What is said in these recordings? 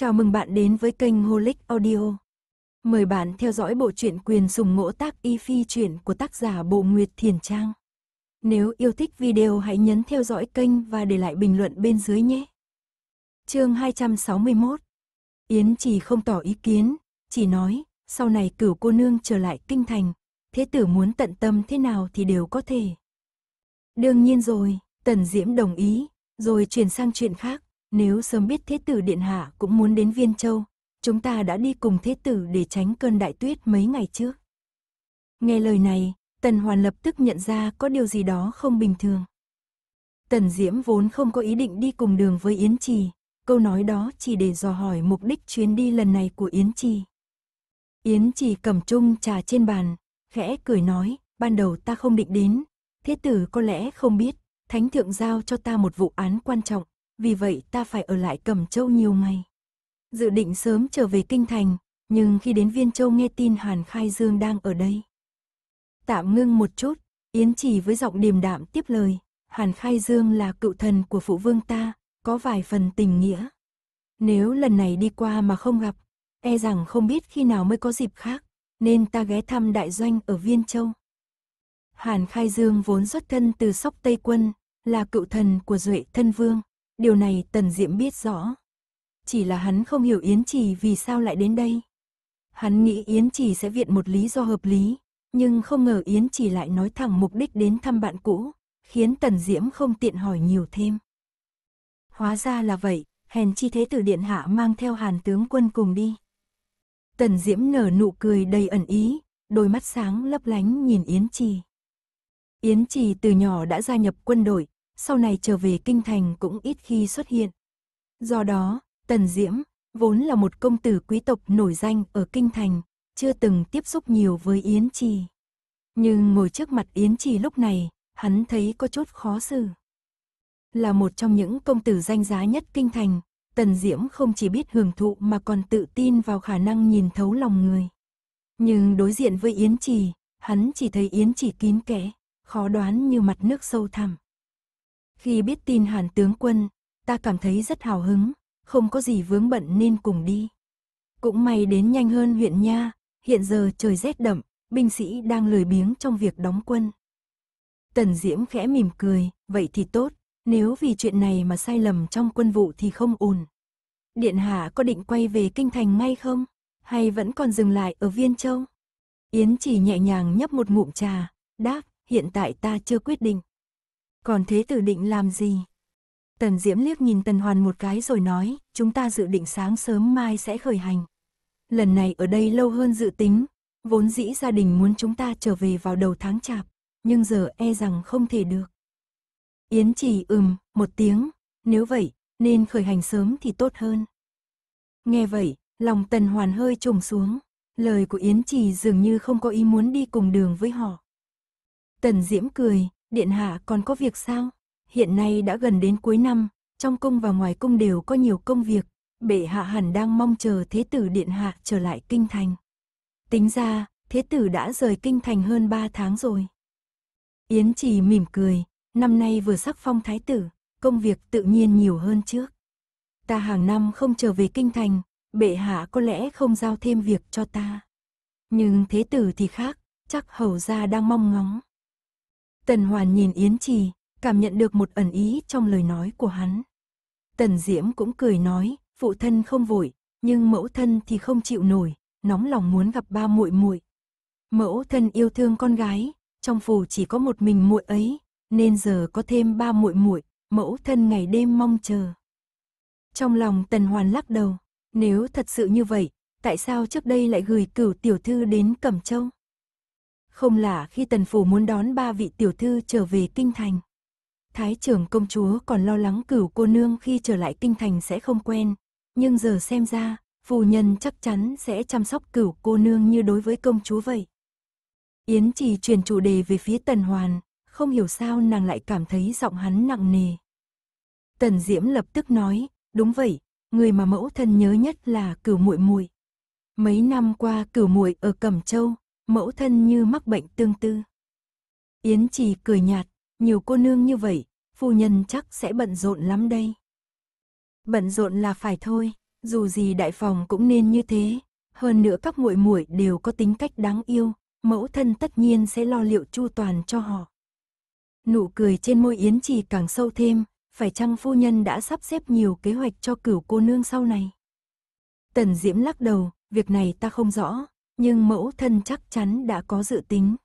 Chào mừng bạn đến với kênh Holic Audio. Mời bạn theo dõi bộ truyện quyền sùng ngỗ tác y phi truyện của tác giả Bộ Nguyệt Thiền Trang. Nếu yêu thích video hãy nhấn theo dõi kênh và để lại bình luận bên dưới nhé. Chương 261 Yến chỉ không tỏ ý kiến, chỉ nói, sau này cửu cô nương trở lại kinh thành, thế tử muốn tận tâm thế nào thì đều có thể. Đương nhiên rồi, Tần Diễm đồng ý, rồi chuyển sang chuyện khác, nếu sớm biết thế tử điện hạ cũng muốn đến Viên Châu, chúng ta đã đi cùng thế tử để tránh cơn đại tuyết mấy ngày trước. Nghe lời này, Tần Hoàn lập tức nhận ra có điều gì đó không bình thường. Tần Diễm vốn không có ý định đi cùng đường với Yến Trì, câu nói đó chỉ để dò hỏi mục đích chuyến đi lần này của Yến Trì. Yến Trì cầm chung trà trên bàn, khẽ cười nói, ban đầu ta không định đến, thế tử có lẽ không biết, thánh thượng giao cho ta một vụ án quan trọng, vì vậy ta phải ở lại Cẩm Châu nhiều ngày. Dự định sớm trở về Kinh Thành, nhưng khi đến Viên Châu nghe tin Hàn Khai Dương đang ở đây. Tạm ngưng một chút, Yến trì với giọng điềm đạm tiếp lời, Hàn Khai Dương là cựu thần của phụ vương ta, có vài phần tình nghĩa. Nếu lần này đi qua mà không gặp, e rằng không biết khi nào mới có dịp khác, nên ta ghé thăm đại doanh ở Viên Châu. Hàn Khai Dương vốn xuất thân từ Sóc Tây Quân, là cựu thần của Duệ Thân Vương. Điều này Tần Diệm biết rõ. Chỉ là hắn không hiểu Yến Trì vì sao lại đến đây. Hắn nghĩ Yến Trì sẽ viện một lý do hợp lý, nhưng không ngờ Yến Trì lại nói thẳng mục đích đến thăm bạn cũ, khiến Tần Diễm không tiện hỏi nhiều thêm. Hóa ra là vậy, hèn chi thế tử điện hạ mang theo hàn tướng quân cùng đi. Tần Diễm nở nụ cười đầy ẩn ý, đôi mắt sáng lấp lánh nhìn Yến Trì. Yến Trì từ nhỏ đã gia nhập quân đội, sau này trở về kinh thành cũng ít khi xuất hiện. Do đó, Tần Diễm, vốn là một công tử quý tộc nổi danh ở kinh thành, chưa từng tiếp xúc nhiều với Yến Trì. Nhưng ngồi trước mặt Yến Trì lúc này, hắn thấy có chút khó xử. Là một trong những công tử danh giá nhất kinh thành, Tần Diễm không chỉ biết hưởng thụ mà còn tự tin vào khả năng nhìn thấu lòng người. Nhưng đối diện với Yến Trì, hắn chỉ thấy Yến Trì kín kẽ, khó đoán như mặt nước sâu thẳm. Khi biết tin Hàn tướng quân, ta cảm thấy rất hào hứng, không có gì vướng bận nên cùng đi. Cũng may đến nhanh hơn huyện nha, hiện giờ trời rét đậm, binh sĩ đang lười biếng trong việc đóng quân. Tần Diễm khẽ mỉm cười, vậy thì tốt, nếu vì chuyện này mà sai lầm trong quân vụ thì không ùn. Điện Hạ có định quay về Kinh Thành ngay không? Hay vẫn còn dừng lại ở Viên Châu? Yến chỉ nhẹ nhàng nhấp một ngụm trà, đáp, hiện tại ta chưa quyết định. Còn thế tử định làm gì? Tần Diễm liếc nhìn Tần Hoàn một cái rồi nói, chúng ta dự định sáng sớm mai sẽ khởi hành. Lần này ở đây lâu hơn dự tính, vốn dĩ gia đình muốn chúng ta trở về vào đầu tháng chạp, nhưng giờ e rằng không thể được. Yến chỉ ừm, một tiếng, nếu vậy, nên khởi hành sớm thì tốt hơn. Nghe vậy, lòng Tần Hoàn hơi trùng xuống, lời của Yến Trì dường như không có ý muốn đi cùng đường với họ. Tần Diễm cười, Điện hạ còn có việc sao? Hiện nay đã gần đến cuối năm, trong cung và ngoài cung đều có nhiều công việc, bệ hạ hẳn đang mong chờ thế tử điện hạ trở lại kinh thành. Tính ra, thế tử đã rời kinh thành hơn 3 tháng rồi. Yến chỉ mỉm cười, năm nay vừa sắc phong thái tử, công việc tự nhiên nhiều hơn trước. Ta hàng năm không trở về kinh thành, bệ hạ có lẽ không giao thêm việc cho ta. Nhưng thế tử thì khác, chắc hầu gia đang mong ngóng. Tần Hoàn nhìn Yến Trì, cảm nhận được một ẩn ý trong lời nói của hắn. Tần Diễm cũng cười nói, phụ thân không vội, nhưng mẫu thân thì không chịu nổi, nóng lòng muốn gặp ba muội muội. Mẫu thân yêu thương con gái, trong phủ chỉ có một mình muội ấy, nên giờ có thêm ba muội muội, mẫu thân ngày đêm mong chờ. Trong lòng Tần Hoàn lắc đầu, nếu thật sự như vậy, tại sao trước đây lại gửi cửu tiểu thư đến Cẩm Châu? Không lạ khi tần phủ muốn đón ba vị tiểu thư trở về kinh thành. Thái trưởng công chúa còn lo lắng cửu cô nương khi trở lại kinh thành sẽ không quen, nhưng giờ xem ra, phu nhân chắc chắn sẽ chăm sóc cửu cô nương như đối với công chúa vậy. Yến chỉ chuyển chủ đề về phía tần hoàn, không hiểu sao nàng lại cảm thấy giọng hắn nặng nề. Tần Diễm lập tức nói, đúng vậy, người mà mẫu thân nhớ nhất là cửu muội muội. Mấy năm qua cửu muội ở Cẩm Châu, mẫu thân như mắc bệnh tương tư. Yến trì cười nhạt, nhiều cô nương như vậy, phu nhân chắc sẽ bận rộn lắm đây. Bận rộn là phải thôi, dù gì đại phòng cũng nên như thế, hơn nữa các muội muội đều có tính cách đáng yêu, mẫu thân tất nhiên sẽ lo liệu chu toàn cho họ. Nụ cười trên môi Yến Trì càng sâu thêm, phải chăng phu nhân đã sắp xếp nhiều kế hoạch cho cửu cô nương sau này? Tần Diễm lắc đầu, việc này ta không rõ, nhưng mẫu thân chắc chắn đã có dự tính.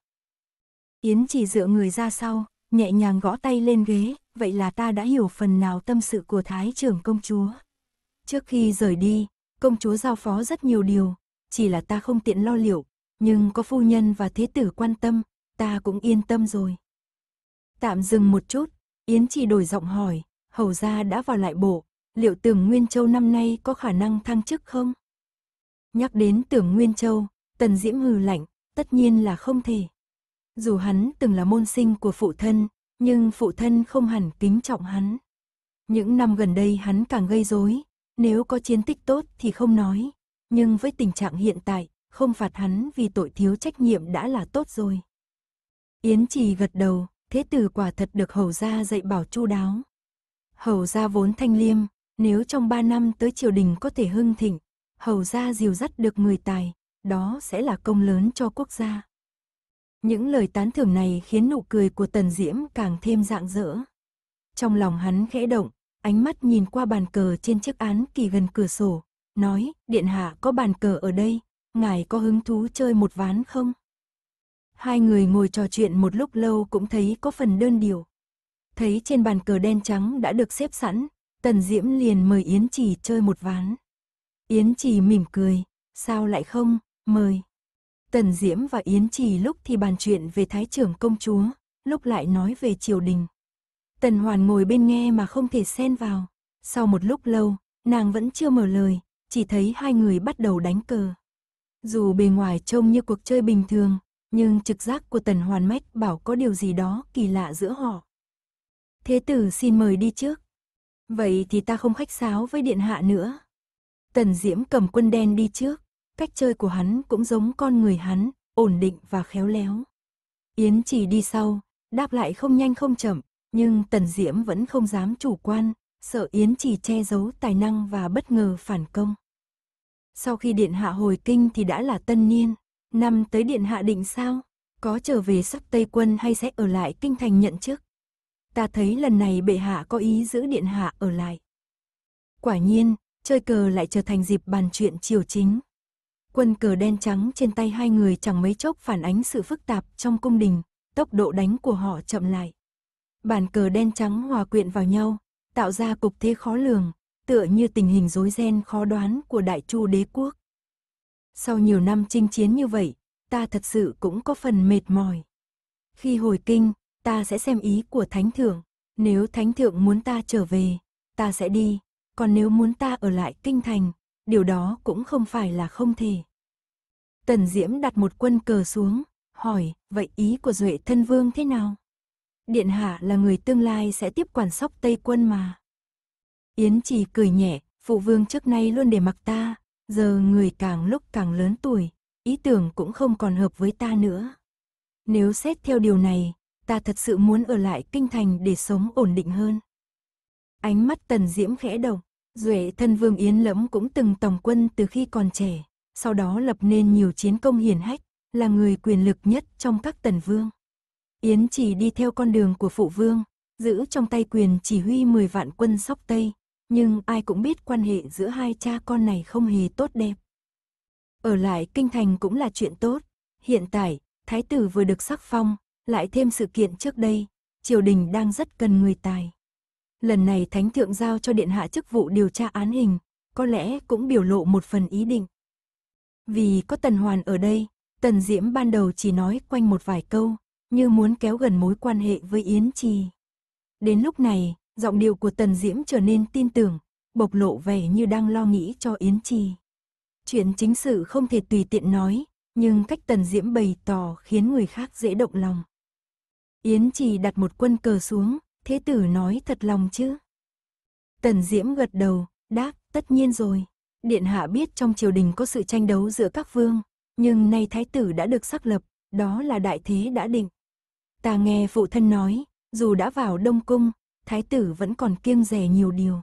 Yến chỉ dựa người ra sau, nhẹ nhàng gõ tay lên ghế, vậy là ta đã hiểu phần nào tâm sự của Thái trưởng công chúa. Trước khi rời đi, công chúa giao phó rất nhiều điều, chỉ là ta không tiện lo liệu, nhưng có phu nhân và thế tử quan tâm, ta cũng yên tâm rồi. Tạm dừng một chút, Yến chỉ đổi giọng hỏi, hầu gia đã vào lại bộ, liệu tưởng Nguyên Châu năm nay có khả năng thăng chức không? Nhắc đến tưởng Nguyên Châu, Tần Diễm hừ lạnh, tất nhiên là không thể. Dù hắn từng là môn sinh của phụ thân, nhưng phụ thân không hẳn kính trọng hắn. Những năm gần đây hắn càng gây rối, nếu có chiến tích tốt thì không nói, nhưng với tình trạng hiện tại, không phạt hắn vì tội thiếu trách nhiệm đã là tốt rồi. Yến Trì gật đầu, thế tử quả thật được hầu gia dạy bảo chu đáo. Hầu gia vốn thanh liêm, nếu trong ba năm tới triều đình có thể hưng thịnh, hầu gia dìu dắt được người tài, đó sẽ là công lớn cho quốc gia. Những lời tán thưởng này khiến nụ cười của Tần Diễm càng thêm rạng rỡ. Trong lòng hắn khẽ động, ánh mắt nhìn qua bàn cờ trên chiếc án kỳ gần cửa sổ, nói, điện hạ có bàn cờ ở đây, ngài có hứng thú chơi một ván không? Hai người ngồi trò chuyện một lúc lâu cũng thấy có phần đơn điều. Thấy trên bàn cờ đen trắng đã được xếp sẵn, Tần Diễm liền mời Yến Trì chơi một ván. Yến Trì mỉm cười, sao lại không, mời Tần Diễm và Yến Trì lúc thì bàn chuyện về Thái trưởng công chúa, lúc lại nói về triều đình. Tần Hoàn ngồi bên nghe mà không thể xen vào. Sau một lúc lâu, nàng vẫn chưa mở lời, chỉ thấy hai người bắt đầu đánh cờ. Dù bề ngoài trông như cuộc chơi bình thường, nhưng trực giác của Tần Hoàn Mách bảo có điều gì đó kỳ lạ giữa họ. Thế tử xin mời đi trước. Vậy thì ta không khách sáo với điện hạ nữa. Tần Diễm cầm quân đen đi trước cách chơi của hắn cũng giống con người hắn, ổn định và khéo léo. Yến chỉ đi sau, đáp lại không nhanh không chậm, nhưng Tần Diễm vẫn không dám chủ quan, sợ Yến chỉ che giấu tài năng và bất ngờ phản công. Sau khi Điện Hạ hồi kinh thì đã là tân niên, năm tới Điện Hạ định sao? Có trở về sắp Tây Quân hay sẽ ở lại kinh thành nhận chức? Ta thấy lần này bệ hạ có ý giữ Điện Hạ ở lại. Quả nhiên, chơi cờ lại trở thành dịp bàn chuyện triều chính. Quân cờ đen trắng trên tay hai người chẳng mấy chốc phản ánh sự phức tạp trong cung đình, tốc độ đánh của họ chậm lại. Bàn cờ đen trắng hòa quyện vào nhau, tạo ra cục thế khó lường, tựa như tình hình rối ren khó đoán của đại chu đế quốc. Sau nhiều năm chinh chiến như vậy, ta thật sự cũng có phần mệt mỏi. Khi hồi kinh, ta sẽ xem ý của Thánh Thượng. Nếu Thánh Thượng muốn ta trở về, ta sẽ đi. Còn nếu muốn ta ở lại kinh thành, điều đó cũng không phải là không thể. Tần Diễm đặt một quân cờ xuống, hỏi, vậy ý của Duệ Thân Vương thế nào? Điện Hạ là người tương lai sẽ tiếp quản sóc Tây quân mà. Yến Trì cười nhẹ, phụ vương trước nay luôn để mặc ta, giờ người càng lúc càng lớn tuổi, ý tưởng cũng không còn hợp với ta nữa. Nếu xét theo điều này, ta thật sự muốn ở lại kinh thành để sống ổn định hơn. Ánh mắt Tần Diễm khẽ động, Duệ thân Vương Yến Lẫm cũng từng tổng quân từ khi còn trẻ, sau đó lập nên nhiều chiến công hiển hách, là người quyền lực nhất trong các tần vương. Yến chỉ đi theo con đường của phụ vương, giữ trong tay quyền chỉ huy 10 vạn quân sóc Tây, nhưng ai cũng biết quan hệ giữa hai cha con này không hề tốt đẹp. Ở lại kinh thành cũng là chuyện tốt, hiện tại, thái tử vừa được sắc phong, lại thêm sự kiện trước đây, triều đình đang rất cần người tài lần này thánh thượng giao cho điện hạ chức vụ điều tra án hình, có lẽ cũng biểu lộ một phần ý định. Vì có Tần Hoàn ở đây, Tần Diễm ban đầu chỉ nói quanh một vài câu, như muốn kéo gần mối quan hệ với Yến Trì. Đến lúc này, giọng điệu của Tần Diễm trở nên tin tưởng, bộc lộ vẻ như đang lo nghĩ cho Yến Trì. Chuyện chính sự không thể tùy tiện nói, nhưng cách Tần Diễm bày tỏ khiến người khác dễ động lòng. Yến Trì đặt một quân cờ xuống, thế tử nói thật lòng chứ? Tần Diễm gật đầu, đáp, tất nhiên rồi. Điện hạ biết trong triều đình có sự tranh đấu giữa các vương, nhưng nay thái tử đã được xác lập, đó là đại thế đã định. Ta nghe phụ thân nói, dù đã vào Đông Cung, thái tử vẫn còn kiêng rẻ nhiều điều.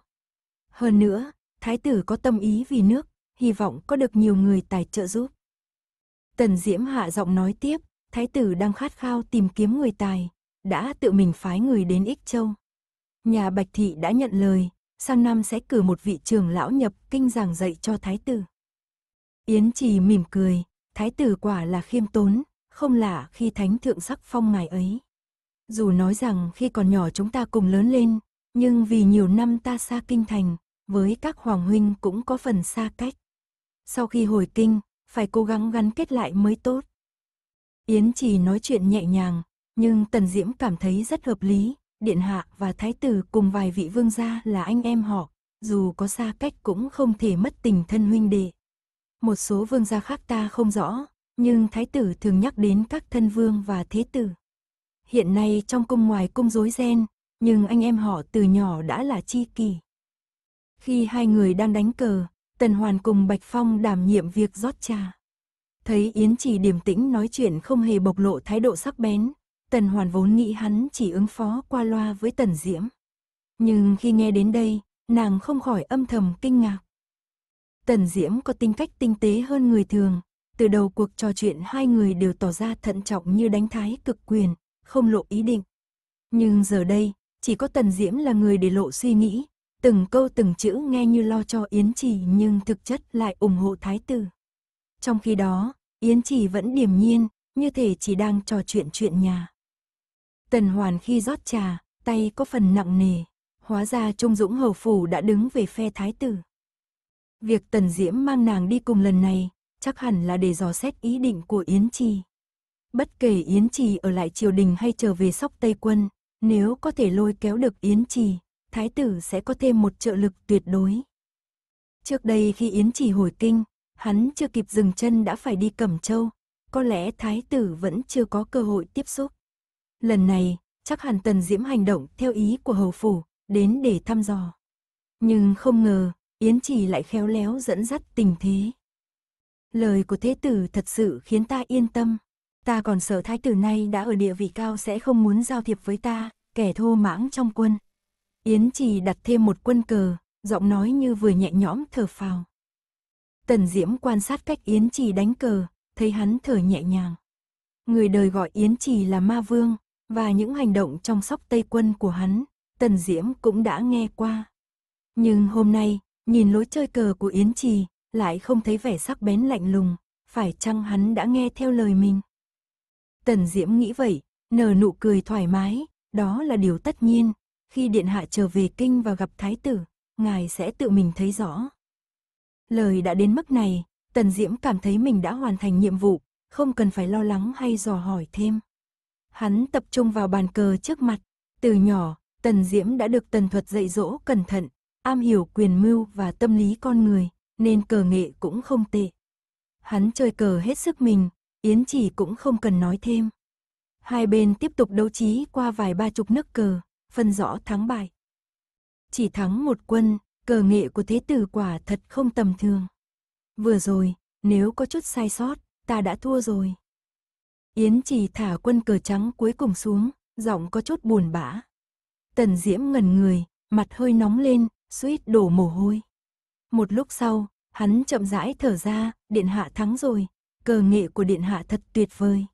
Hơn nữa, thái tử có tâm ý vì nước, hy vọng có được nhiều người tài trợ giúp. Tần Diễm hạ giọng nói tiếp, thái tử đang khát khao tìm kiếm người tài, đã tự mình phái người đến Ích Châu. Nhà Bạch Thị đã nhận lời, sang năm sẽ cử một vị trưởng lão nhập kinh giảng dạy cho thái tử. Yến Trì mỉm cười, thái tử quả là khiêm tốn, không lạ khi thánh thượng sắc phong ngài ấy. Dù nói rằng khi còn nhỏ chúng ta cùng lớn lên, nhưng vì nhiều năm ta xa kinh thành, với các hoàng huynh cũng có phần xa cách. Sau khi hồi kinh, phải cố gắng gắn kết lại mới tốt. Yến Trì nói chuyện nhẹ nhàng, nhưng Tần Diễm cảm thấy rất hợp lý, Điện Hạ và Thái Tử cùng vài vị vương gia là anh em họ, dù có xa cách cũng không thể mất tình thân huynh đệ. Một số vương gia khác ta không rõ, nhưng Thái Tử thường nhắc đến các thân vương và thế tử. Hiện nay trong cung ngoài cung rối ren, nhưng anh em họ từ nhỏ đã là chi kỳ Khi hai người đang đánh cờ, Tần Hoàn cùng Bạch Phong đảm nhiệm việc rót trà. Thấy Yến chỉ điềm tĩnh nói chuyện không hề bộc lộ thái độ sắc bén, Tần Hoàn vốn nghĩ hắn chỉ ứng phó qua loa với Tần Diễm. Nhưng khi nghe đến đây, nàng không khỏi âm thầm kinh ngạc. Tần Diễm có tính cách tinh tế hơn người thường, từ đầu cuộc trò chuyện hai người đều tỏ ra thận trọng như đánh thái cực quyền, không lộ ý định. Nhưng giờ đây, chỉ có Tần Diễm là người để lộ suy nghĩ, từng câu từng chữ nghe như lo cho Yến Trì nhưng thực chất lại ủng hộ thái tử. Trong khi đó, Yến Trì vẫn điềm nhiên, như thể chỉ đang trò chuyện chuyện nhà. Tần Hoàn khi rót trà, tay có phần nặng nề, hóa ra Trung Dũng Hầu Phủ đã đứng về phe thái tử. Việc Tần Diễm mang nàng đi cùng lần này, chắc hẳn là để dò xét ý định của Yến Trì. Bất kể Yến Trì ở lại triều đình hay trở về sóc Tây Quân, nếu có thể lôi kéo được Yến Trì, thái tử sẽ có thêm một trợ lực tuyệt đối. Trước đây khi Yến Trì hồi kinh, hắn chưa kịp dừng chân đã phải đi Cẩm Châu, có lẽ thái tử vẫn chưa có cơ hội tiếp xúc lần này, chắc hẳn Tần Diễm hành động theo ý của hầu phủ, đến để thăm dò. Nhưng không ngờ, Yến trì lại khéo léo dẫn dắt tình thế. Lời của thế tử thật sự khiến ta yên tâm. Ta còn sợ thái tử nay đã ở địa vị cao sẽ không muốn giao thiệp với ta, kẻ thô mãng trong quân. Yến Trì đặt thêm một quân cờ, giọng nói như vừa nhẹ nhõm thở phào. Tần Diễm quan sát cách Yến Trì đánh cờ, thấy hắn thở nhẹ nhàng. Người đời gọi Yến Trì là ma vương, và những hành động chăm sóc Tây Quân của hắn, Tần Diễm cũng đã nghe qua. Nhưng hôm nay, nhìn lối chơi cờ của Yến Trì, lại không thấy vẻ sắc bén lạnh lùng, phải chăng hắn đã nghe theo lời mình? Tần Diễm nghĩ vậy, nở nụ cười thoải mái, đó là điều tất nhiên, khi Điện Hạ trở về kinh và gặp Thái tử, ngài sẽ tự mình thấy rõ. Lời đã đến mức này, Tần Diễm cảm thấy mình đã hoàn thành nhiệm vụ, không cần phải lo lắng hay dò hỏi thêm. Hắn tập trung vào bàn cờ trước mặt. Từ nhỏ, Tần Diễm đã được Tần Thuật dạy dỗ cẩn thận, am hiểu quyền mưu và tâm lý con người, nên cờ nghệ cũng không tệ. Hắn chơi cờ hết sức mình, Yến Chỉ cũng không cần nói thêm. Hai bên tiếp tục đấu trí qua vài ba chục nước cờ, phân rõ thắng bại. Chỉ thắng một quân, cờ nghệ của thế tử quả thật không tầm thường. Vừa rồi, nếu có chút sai sót, ta đã thua rồi. Yến Trì thả quân cờ trắng cuối cùng xuống, giọng có chút buồn bã. Tần Diễm ngẩn người, mặt hơi nóng lên, suýt đổ mồ hôi. Một lúc sau, hắn chậm rãi thở ra, điện hạ thắng rồi, cờ nghệ của điện hạ thật tuyệt vời.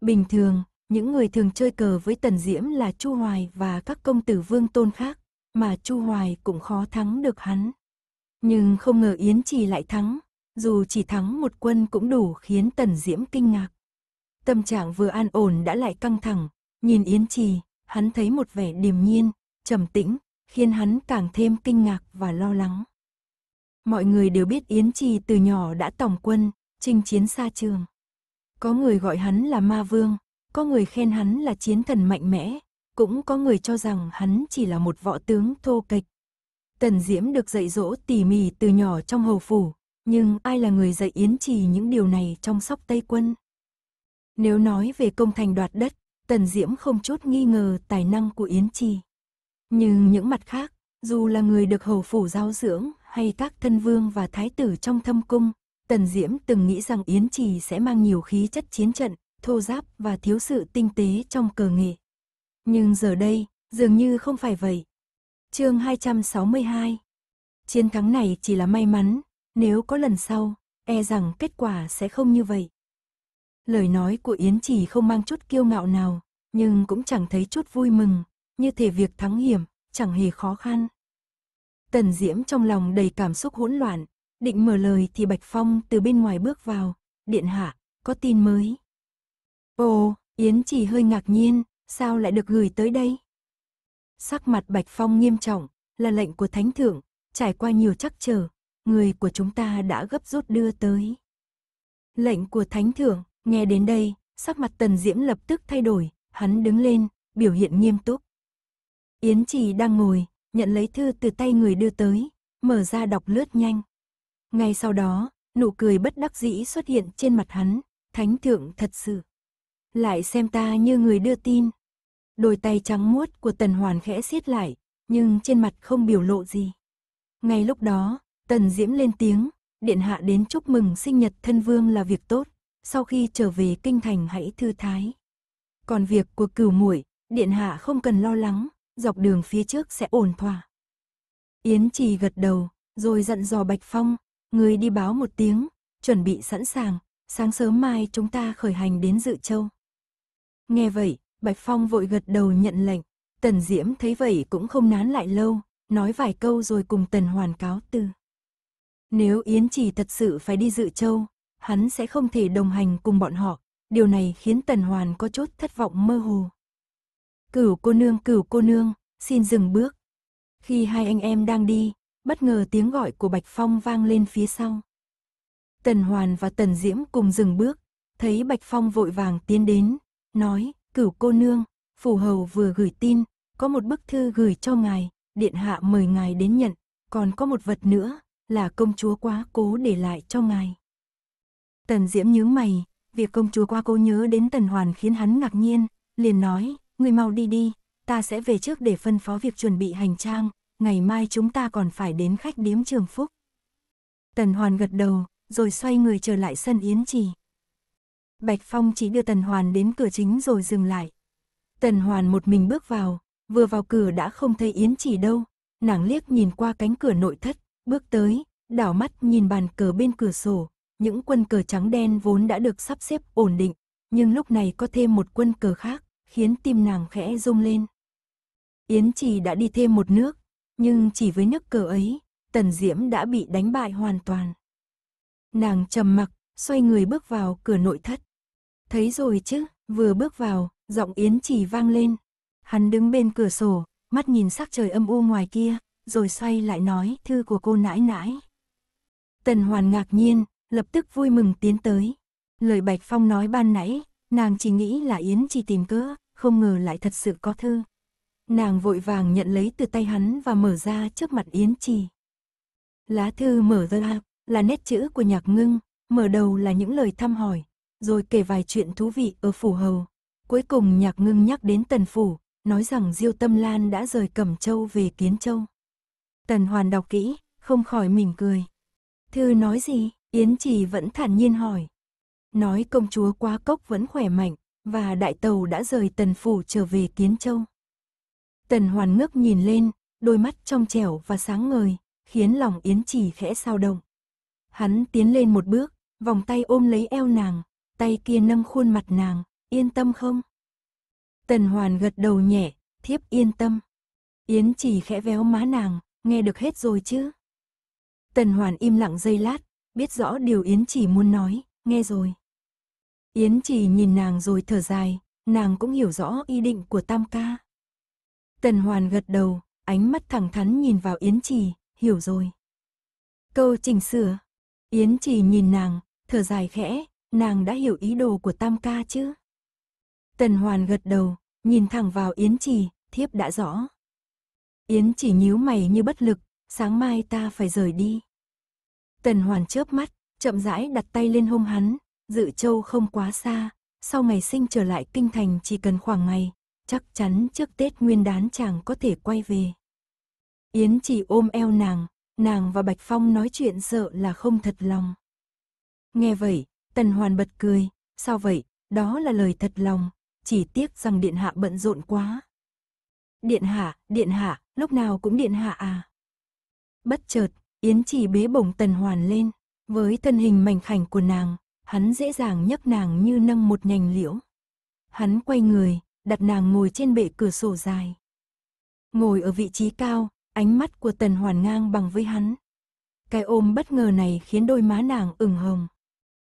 Bình thường, những người thường chơi cờ với Tần Diễm là Chu Hoài và các công tử vương tôn khác, mà Chu Hoài cũng khó thắng được hắn. Nhưng không ngờ Yến Trì lại thắng, dù chỉ thắng một quân cũng đủ khiến Tần Diễm kinh ngạc. Tâm trạng vừa an ổn đã lại căng thẳng, nhìn Yến Trì, hắn thấy một vẻ điềm nhiên, trầm tĩnh, khiến hắn càng thêm kinh ngạc và lo lắng. Mọi người đều biết Yến Trì từ nhỏ đã tổng quân, chinh chiến xa trường. Có người gọi hắn là ma vương, có người khen hắn là chiến thần mạnh mẽ, cũng có người cho rằng hắn chỉ là một võ tướng thô kịch. Tần Diễm được dạy dỗ tỉ mỉ từ nhỏ trong hầu phủ, nhưng ai là người dạy Yến Trì những điều này trong sóc Tây Quân? Nếu nói về công thành đoạt đất, Tần Diễm không chút nghi ngờ tài năng của Yến Trì. Nhưng những mặt khác, dù là người được hầu phủ giáo dưỡng hay các thân vương và thái tử trong thâm cung, Tần Diễm từng nghĩ rằng Yến Trì sẽ mang nhiều khí chất chiến trận, thô giáp và thiếu sự tinh tế trong cờ nghệ. Nhưng giờ đây, dường như không phải vậy. chương 262 Chiến thắng này chỉ là may mắn, nếu có lần sau, e rằng kết quả sẽ không như vậy. Lời nói của Yến chỉ không mang chút kiêu ngạo nào, nhưng cũng chẳng thấy chút vui mừng, như thể việc thắng hiểm, chẳng hề khó khăn. Tần Diễm trong lòng đầy cảm xúc hỗn loạn, định mở lời thì Bạch Phong từ bên ngoài bước vào, điện hạ, có tin mới. Ồ, Yến chỉ hơi ngạc nhiên, sao lại được gửi tới đây? Sắc mặt Bạch Phong nghiêm trọng, là lệnh của Thánh Thượng, trải qua nhiều trắc trở, người của chúng ta đã gấp rút đưa tới. Lệnh của Thánh Thượng, Nghe đến đây, sắc mặt Tần Diễm lập tức thay đổi, hắn đứng lên, biểu hiện nghiêm túc. Yến Trì đang ngồi, nhận lấy thư từ tay người đưa tới, mở ra đọc lướt nhanh. Ngay sau đó, nụ cười bất đắc dĩ xuất hiện trên mặt hắn, thánh thượng thật sự. Lại xem ta như người đưa tin. Đôi tay trắng muốt của Tần Hoàn khẽ siết lại, nhưng trên mặt không biểu lộ gì. Ngay lúc đó, Tần Diễm lên tiếng, điện hạ đến chúc mừng sinh nhật thân vương là việc tốt sau khi trở về kinh thành hãy thư thái. Còn việc của cửu muội, điện hạ không cần lo lắng, dọc đường phía trước sẽ ổn thỏa. Yến Trì gật đầu, rồi dặn dò Bạch Phong, người đi báo một tiếng, chuẩn bị sẵn sàng, sáng sớm mai chúng ta khởi hành đến Dự Châu. Nghe vậy, Bạch Phong vội gật đầu nhận lệnh, Tần Diễm thấy vậy cũng không nán lại lâu, nói vài câu rồi cùng Tần Hoàn cáo từ. Nếu Yến Trì thật sự phải đi Dự Châu, hắn sẽ không thể đồng hành cùng bọn họ, điều này khiến Tần Hoàn có chút thất vọng mơ hồ. Cửu cô nương, cửu cô nương, xin dừng bước. Khi hai anh em đang đi, bất ngờ tiếng gọi của Bạch Phong vang lên phía sau. Tần Hoàn và Tần Diễm cùng dừng bước, thấy Bạch Phong vội vàng tiến đến, nói, cửu cô nương, phủ hầu vừa gửi tin, có một bức thư gửi cho ngài, điện hạ mời ngài đến nhận, còn có một vật nữa, là công chúa quá cố để lại cho ngài. Tần Diễm nhướng mày, việc công chúa qua cô nhớ đến Tần Hoàn khiến hắn ngạc nhiên, liền nói, người mau đi đi, ta sẽ về trước để phân phó việc chuẩn bị hành trang, ngày mai chúng ta còn phải đến khách điếm trường phúc. Tần Hoàn gật đầu, rồi xoay người trở lại sân Yến Trì. Bạch Phong chỉ đưa Tần Hoàn đến cửa chính rồi dừng lại. Tần Hoàn một mình bước vào, vừa vào cửa đã không thấy Yến Trì đâu, nàng liếc nhìn qua cánh cửa nội thất, bước tới, đảo mắt nhìn bàn cờ bên cửa sổ, những quân cờ trắng đen vốn đã được sắp xếp ổn định, nhưng lúc này có thêm một quân cờ khác, khiến tim nàng khẽ rung lên. Yến Trì đã đi thêm một nước, nhưng chỉ với nước cờ ấy, Tần Diễm đã bị đánh bại hoàn toàn. Nàng trầm mặc, xoay người bước vào cửa nội thất. Thấy rồi chứ, vừa bước vào, giọng Yến Trì vang lên. Hắn đứng bên cửa sổ, mắt nhìn sắc trời âm u ngoài kia, rồi xoay lại nói thư của cô nãi nãi. Tần Hoàn ngạc nhiên, lập tức vui mừng tiến tới. Lời Bạch Phong nói ban nãy, nàng chỉ nghĩ là Yến chỉ tìm cớ, không ngờ lại thật sự có thư. Nàng vội vàng nhận lấy từ tay hắn và mở ra trước mặt Yến Trì. Lá thư mở ra là nét chữ của nhạc ngưng, mở đầu là những lời thăm hỏi, rồi kể vài chuyện thú vị ở phủ hầu. Cuối cùng nhạc ngưng nhắc đến tần phủ, nói rằng Diêu Tâm Lan đã rời Cẩm Châu về Kiến Châu. Tần Hoàn đọc kỹ, không khỏi mỉm cười. Thư nói gì? Yến Trì vẫn thản nhiên hỏi. Nói công chúa quá cốc vẫn khỏe mạnh, và đại tàu đã rời tần phủ trở về Kiến Châu. Tần hoàn ngước nhìn lên, đôi mắt trong trẻo và sáng ngời, khiến lòng Yến Trì khẽ sao động. Hắn tiến lên một bước, vòng tay ôm lấy eo nàng, tay kia nâng khuôn mặt nàng, yên tâm không? Tần hoàn gật đầu nhẹ, thiếp yên tâm. Yến Trì khẽ véo má nàng, nghe được hết rồi chứ? Tần hoàn im lặng giây lát, biết rõ điều Yến trì muốn nói, nghe rồi. Yến trì nhìn nàng rồi thở dài, nàng cũng hiểu rõ ý định của Tam ca. Tần Hoàn gật đầu, ánh mắt thẳng thắn nhìn vào Yến Trì, hiểu rồi. Câu chỉnh sửa. Yến Trì nhìn nàng, thở dài khẽ, nàng đã hiểu ý đồ của Tam ca chứ? Tần Hoàn gật đầu, nhìn thẳng vào Yến Trì, thiếp đã rõ. Yến trì nhíu mày như bất lực, sáng mai ta phải rời đi. Tần Hoàn chớp mắt, chậm rãi đặt tay lên hông hắn, dự châu không quá xa, sau ngày sinh trở lại kinh thành chỉ cần khoảng ngày, chắc chắn trước Tết Nguyên đán chàng có thể quay về. Yến chỉ ôm eo nàng, nàng và Bạch Phong nói chuyện sợ là không thật lòng. Nghe vậy, Tần Hoàn bật cười, sao vậy, đó là lời thật lòng, chỉ tiếc rằng Điện Hạ bận rộn quá. Điện Hạ, Điện Hạ, lúc nào cũng Điện Hạ à. Bất chợt, Yến chỉ bế bổng tần hoàn lên, với thân hình mảnh khảnh của nàng, hắn dễ dàng nhấc nàng như nâng một nhành liễu. Hắn quay người, đặt nàng ngồi trên bệ cửa sổ dài. Ngồi ở vị trí cao, ánh mắt của tần hoàn ngang bằng với hắn. Cái ôm bất ngờ này khiến đôi má nàng ửng hồng.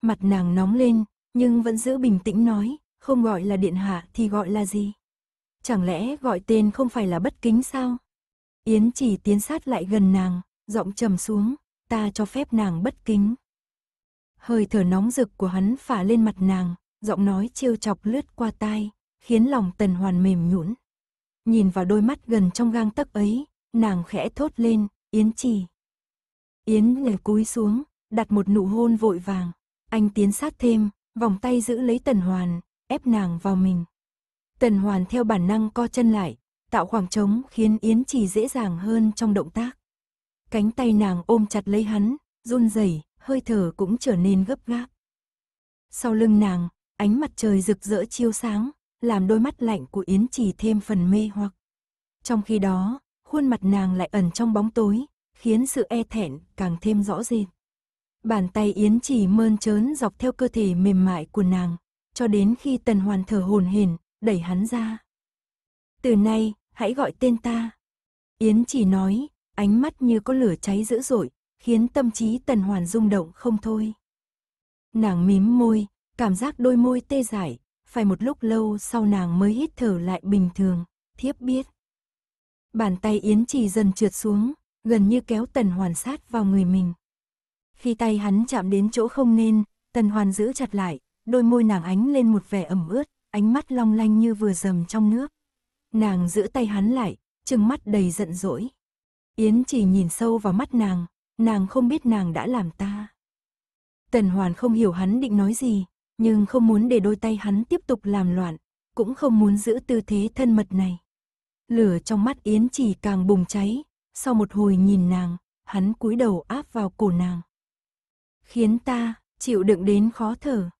Mặt nàng nóng lên, nhưng vẫn giữ bình tĩnh nói, không gọi là điện hạ thì gọi là gì? Chẳng lẽ gọi tên không phải là bất kính sao? Yến chỉ tiến sát lại gần nàng, giọng trầm xuống, ta cho phép nàng bất kính. Hơi thở nóng rực của hắn phả lên mặt nàng, giọng nói trêu chọc lướt qua tai, khiến lòng tần hoàn mềm nhũn. Nhìn vào đôi mắt gần trong gang tấc ấy, nàng khẽ thốt lên, Yến Trì. Yến lè cúi xuống, đặt một nụ hôn vội vàng. Anh tiến sát thêm, vòng tay giữ lấy Tần Hoàn, ép nàng vào mình. Tần Hoàn theo bản năng co chân lại, tạo khoảng trống khiến Yến Trì dễ dàng hơn trong động tác. Cánh tay nàng ôm chặt lấy hắn, run rẩy, hơi thở cũng trở nên gấp gáp. Sau lưng nàng, ánh mặt trời rực rỡ chiếu sáng, làm đôi mắt lạnh của Yến Chỉ thêm phần mê hoặc. Trong khi đó, khuôn mặt nàng lại ẩn trong bóng tối, khiến sự e thẹn càng thêm rõ rệt. Bàn tay Yến Chỉ mơn trớn dọc theo cơ thể mềm mại của nàng, cho đến khi Tần Hoàn thở hồn hển, đẩy hắn ra. Từ nay, hãy gọi tên ta. Yến Chỉ nói, ánh mắt như có lửa cháy dữ dội, khiến tâm trí tần hoàn rung động không thôi. Nàng mím môi, cảm giác đôi môi tê dại, phải một lúc lâu sau nàng mới hít thở lại bình thường, thiếp biết. Bàn tay Yến Trì dần trượt xuống, gần như kéo Tần Hoàn sát vào người mình. Khi tay hắn chạm đến chỗ không nên, Tần Hoàn giữ chặt lại, đôi môi nàng ánh lên một vẻ ẩm ướt, ánh mắt long lanh như vừa dầm trong nước. Nàng giữ tay hắn lại, trừng mắt đầy giận dỗi. Yến chỉ nhìn sâu vào mắt nàng, nàng không biết nàng đã làm ta. Tần Hoàn không hiểu hắn định nói gì, nhưng không muốn để đôi tay hắn tiếp tục làm loạn, cũng không muốn giữ tư thế thân mật này. Lửa trong mắt Yến chỉ càng bùng cháy, sau một hồi nhìn nàng, hắn cúi đầu áp vào cổ nàng. Khiến ta chịu đựng đến khó thở.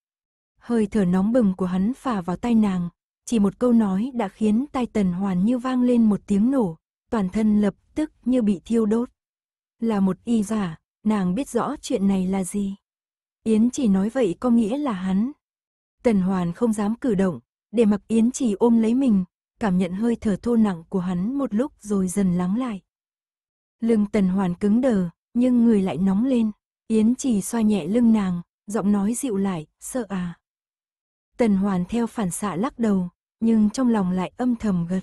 Hơi thở nóng bừng của hắn phả vào tay nàng, chỉ một câu nói đã khiến tai Tần Hoàn như vang lên một tiếng nổ, toàn thân lập tức như bị thiêu đốt. Là một y giả, nàng biết rõ chuyện này là gì. Yến chỉ nói vậy có nghĩa là hắn. Tần Hoàn không dám cử động, để mặc Yến chỉ ôm lấy mình, cảm nhận hơi thở thô nặng của hắn một lúc rồi dần lắng lại. Lưng Tần Hoàn cứng đờ, nhưng người lại nóng lên. Yến chỉ xoa nhẹ lưng nàng, giọng nói dịu lại, sợ à. Tần Hoàn theo phản xạ lắc đầu, nhưng trong lòng lại âm thầm gật.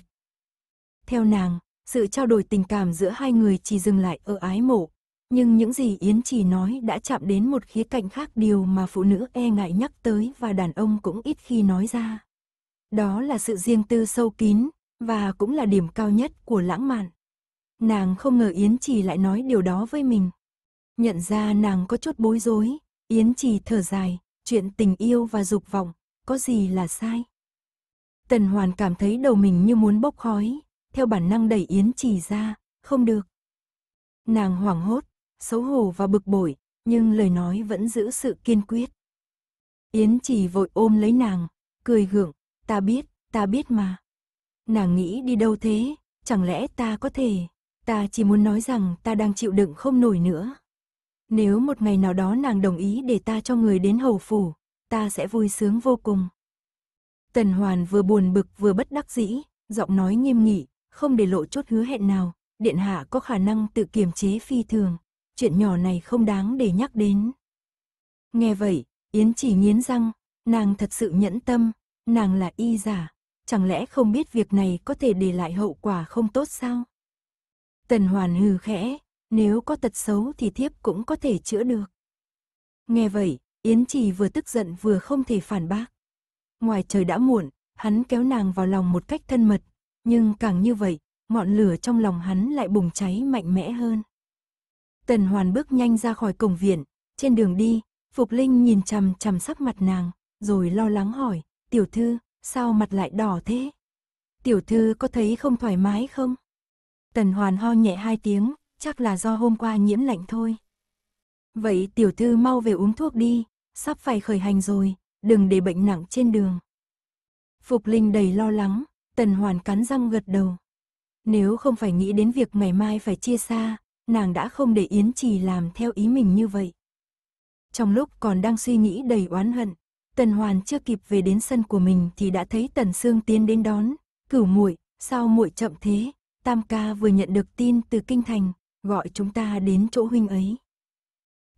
Theo nàng, sự trao đổi tình cảm giữa hai người chỉ dừng lại ở ái mộ. Nhưng những gì Yến chỉ nói đã chạm đến một khía cạnh khác điều mà phụ nữ e ngại nhắc tới và đàn ông cũng ít khi nói ra. Đó là sự riêng tư sâu kín, và cũng là điểm cao nhất của lãng mạn. Nàng không ngờ Yến chỉ lại nói điều đó với mình. Nhận ra nàng có chút bối rối, Yến chỉ thở dài, chuyện tình yêu và dục vọng, có gì là sai. Tần Hoàn cảm thấy đầu mình như muốn bốc khói, theo bản năng đẩy Yến Trì ra, không được. Nàng hoảng hốt, xấu hổ và bực bội, nhưng lời nói vẫn giữ sự kiên quyết. Yến Trì vội ôm lấy nàng, cười gượng, ta biết, ta biết mà. Nàng nghĩ đi đâu thế, chẳng lẽ ta có thể, ta chỉ muốn nói rằng ta đang chịu đựng không nổi nữa. Nếu một ngày nào đó nàng đồng ý để ta cho người đến hầu phủ, ta sẽ vui sướng vô cùng. Tần Hoàn vừa buồn bực vừa bất đắc dĩ, giọng nói nghiêm nghị, không để lộ chốt hứa hẹn nào, điện hạ có khả năng tự kiềm chế phi thường, chuyện nhỏ này không đáng để nhắc đến. Nghe vậy, Yến chỉ nghiến răng, nàng thật sự nhẫn tâm, nàng là y giả, chẳng lẽ không biết việc này có thể để lại hậu quả không tốt sao? Tần Hoàn hừ khẽ, nếu có tật xấu thì thiếp cũng có thể chữa được. Nghe vậy, Yến Trì vừa tức giận vừa không thể phản bác. Ngoài trời đã muộn, hắn kéo nàng vào lòng một cách thân mật, nhưng càng như vậy, ngọn lửa trong lòng hắn lại bùng cháy mạnh mẽ hơn. Tần Hoàn bước nhanh ra khỏi cổng viện, trên đường đi, Phục Linh nhìn chằm chằm sắc mặt nàng, rồi lo lắng hỏi, tiểu thư, sao mặt lại đỏ thế? Tiểu thư có thấy không thoải mái không? Tần Hoàn ho nhẹ hai tiếng, chắc là do hôm qua nhiễm lạnh thôi. Vậy tiểu thư mau về uống thuốc đi, sắp phải khởi hành rồi, đừng để bệnh nặng trên đường. Phục Linh đầy lo lắng, Tần Hoàn cắn răng gật đầu. Nếu không phải nghĩ đến việc ngày mai phải chia xa, nàng đã không để Yến Trì làm theo ý mình như vậy. Trong lúc còn đang suy nghĩ đầy oán hận, Tần Hoàn chưa kịp về đến sân của mình thì đã thấy Tần Sương tiến đến đón, "Cửu muội, sao muội chậm thế? Tam ca vừa nhận được tin từ kinh thành, gọi chúng ta đến chỗ huynh ấy."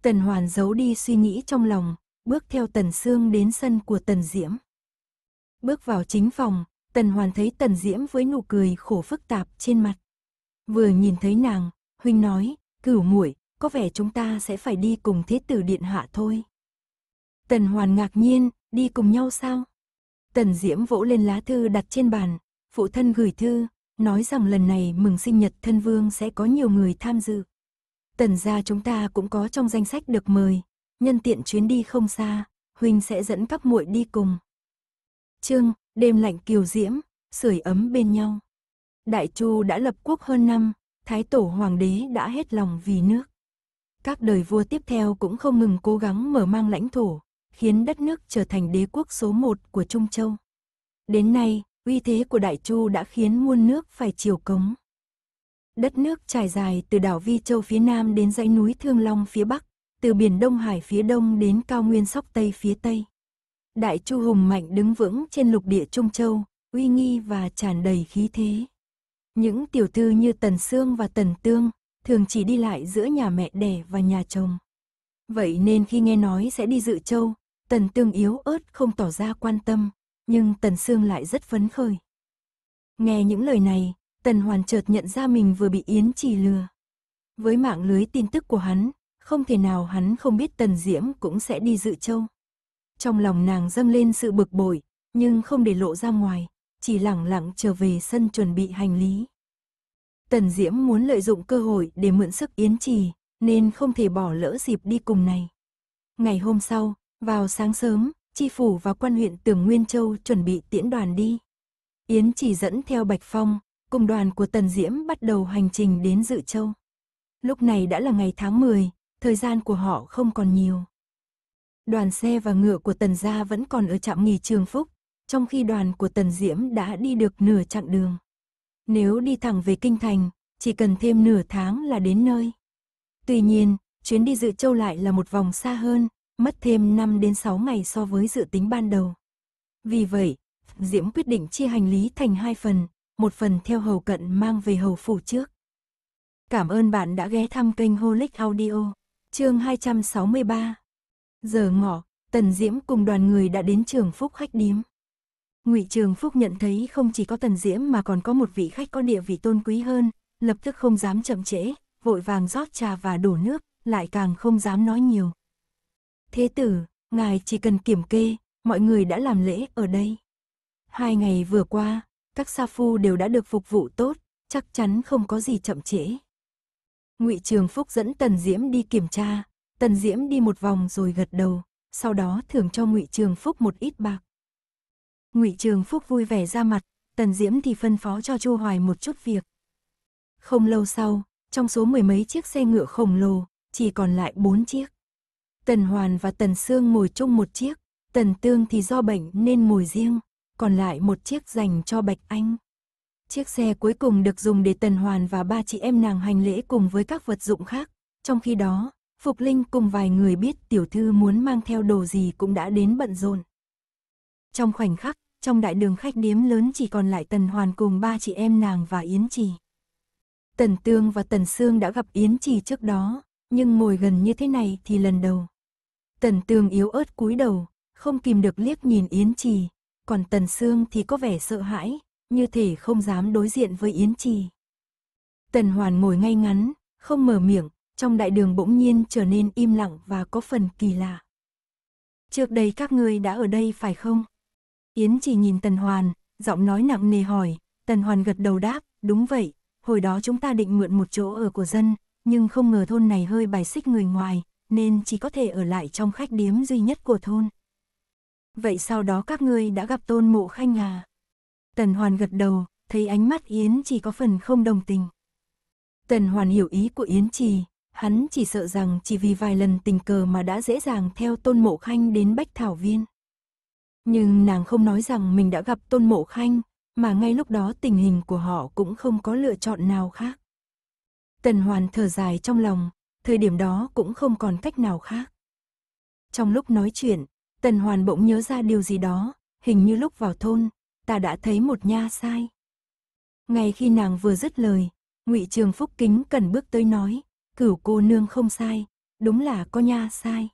Tần Hoàn giấu đi suy nghĩ trong lòng, bước theo Tần Sương đến sân của Tần Diễm. Bước vào chính phòng, Tần Hoàn thấy Tần Diễm với nụ cười khổ phức tạp trên mặt. Vừa nhìn thấy nàng, huynh nói, cửu muội, có vẻ chúng ta sẽ phải đi cùng thế tử điện hạ thôi. Tần Hoàn ngạc nhiên, đi cùng nhau sao? Tần Diễm vỗ lên lá thư đặt trên bàn, phụ thân gửi thư, nói rằng lần này mừng sinh nhật thân vương sẽ có nhiều người tham dự. Tần gia chúng ta cũng có trong danh sách được mời, nhân tiện chuyến đi không xa, huynh sẽ dẫn các muội đi cùng. Trương, Đêm lạnh kiều diễm, sưởi ấm bên nhau. Đại Chu đã lập quốc hơn năm, Thái Tổ Hoàng đế đã hết lòng vì nước. Các đời vua tiếp theo cũng không ngừng cố gắng mở mang lãnh thổ, khiến đất nước trở thành đế quốc số một của Trung Châu. Đến nay, uy thế của Đại Chu đã khiến muôn nước phải chiều cống. Đất nước trải dài từ đảo Vi Châu phía nam đến dãy núi Thương Long phía bắc, từ biển Đông Hải phía đông đến cao nguyên Sóc Tây phía tây. Đại Chu hùng mạnh đứng vững trên lục địa Trung Châu, uy nghi và tràn đầy khí thế. Những tiểu thư như Tần Sương và Tần Tương thường chỉ đi lại giữa nhà mẹ đẻ và nhà chồng. Vậy nên khi nghe nói sẽ đi dự châu, Tần Tương yếu ớt không tỏ ra quan tâm, nhưng Tần Sương lại rất phấn khởi. Nghe những lời này, Tần Hoàn chợt nhận ra mình vừa bị Yến Trì lừa. Với mạng lưới tin tức của hắn, không thể nào hắn không biết Tần Diễm cũng sẽ đi dự châu. Trong lòng nàng dâng lên sự bực bội, nhưng không để lộ ra ngoài, chỉ lẳng lặng trở về sân chuẩn bị hành lý. Tần Diễm muốn lợi dụng cơ hội để mượn sức Yến Trì, nên không thể bỏ lỡ dịp đi cùng này. Ngày hôm sau, vào sáng sớm, tri phủ và quan huyện Tường Nguyên Châu chuẩn bị tiễn đoàn đi. Yến Trì dẫn theo Bạch Phong, cùng đoàn của Tần Diễm bắt đầu hành trình đến Dự Châu. Lúc này đã là ngày tháng 10, thời gian của họ không còn nhiều đoàn xe và ngựa của Tần Gia vẫn còn ở trạm nghỉ Trường Phúc, trong khi đoàn của Tần Diễm đã đi được nửa chặng đường. Nếu đi thẳng về Kinh Thành, chỉ cần thêm nửa tháng là đến nơi. Tuy nhiên, chuyến đi dự châu lại là một vòng xa hơn, mất thêm 5 đến 6 ngày so với dự tính ban đầu. Vì vậy, Diễm quyết định chia hành lý thành hai phần, một phần theo hầu cận mang về hầu phủ trước. Cảm ơn bạn đã ghé thăm kênh Holic Audio, chương 263, Giờ ngọ, Tần Diễm cùng đoàn người đã đến trường Phúc khách điếm. Ngụy Trường Phúc nhận thấy không chỉ có Tần Diễm mà còn có một vị khách có địa vị tôn quý hơn, lập tức không dám chậm trễ, vội vàng rót trà và đổ nước, lại càng không dám nói nhiều. Thế tử, ngài chỉ cần kiểm kê, mọi người đã làm lễ ở đây. Hai ngày vừa qua, các sa phu đều đã được phục vụ tốt, chắc chắn không có gì chậm trễ. Ngụy Trường Phúc dẫn Tần Diễm đi kiểm tra, Tần Diễm đi một vòng rồi gật đầu, sau đó thưởng cho Ngụy Trường Phúc một ít bạc. Ngụy Trường Phúc vui vẻ ra mặt, Tần Diễm thì phân phó cho Chu Hoài một chút việc. Không lâu sau, trong số mười mấy chiếc xe ngựa khổng lồ, chỉ còn lại bốn chiếc. Tần Hoàn và Tần Sương ngồi chung một chiếc, Tần Tương thì do bệnh nên ngồi riêng, còn lại một chiếc dành cho Bạch Anh. Chiếc xe cuối cùng được dùng để Tần Hoàn và ba chị em nàng hành lễ cùng với các vật dụng khác, trong khi đó, Phục Linh cùng vài người biết tiểu thư muốn mang theo đồ gì cũng đã đến bận rộn. Trong khoảnh khắc, trong đại đường khách điếm lớn chỉ còn lại Tần Hoàn cùng ba chị em nàng và Yến Trì. Tần Tương và Tần Sương đã gặp Yến Trì trước đó, nhưng ngồi gần như thế này thì lần đầu. Tần Tương yếu ớt cúi đầu, không kìm được liếc nhìn Yến Trì, còn Tần Sương thì có vẻ sợ hãi, như thể không dám đối diện với Yến Trì. Tần Hoàn ngồi ngay ngắn, không mở miệng, trong đại đường bỗng nhiên trở nên im lặng và có phần kỳ lạ. Trước đây các ngươi đã ở đây phải không? Yến chỉ nhìn Tần Hoàn, giọng nói nặng nề hỏi, Tần Hoàn gật đầu đáp, đúng vậy, hồi đó chúng ta định mượn một chỗ ở của dân, nhưng không ngờ thôn này hơi bài xích người ngoài, nên chỉ có thể ở lại trong khách điếm duy nhất của thôn. Vậy sau đó các ngươi đã gặp tôn mộ khanh à? Tần Hoàn gật đầu, thấy ánh mắt Yến chỉ có phần không đồng tình. Tần Hoàn hiểu ý của Yến Trì, Hắn chỉ sợ rằng chỉ vì vài lần tình cờ mà đã dễ dàng theo Tôn Mộ Khanh đến Bách Thảo Viên. Nhưng nàng không nói rằng mình đã gặp Tôn Mộ Khanh, mà ngay lúc đó tình hình của họ cũng không có lựa chọn nào khác. Tần Hoàn thở dài trong lòng, thời điểm đó cũng không còn cách nào khác. Trong lúc nói chuyện, Tần Hoàn bỗng nhớ ra điều gì đó, hình như lúc vào thôn, ta đã thấy một nha sai. Ngay khi nàng vừa dứt lời, Ngụy Trường Phúc kính cần bước tới nói, Cửu cô nương không sai, đúng là có nha sai.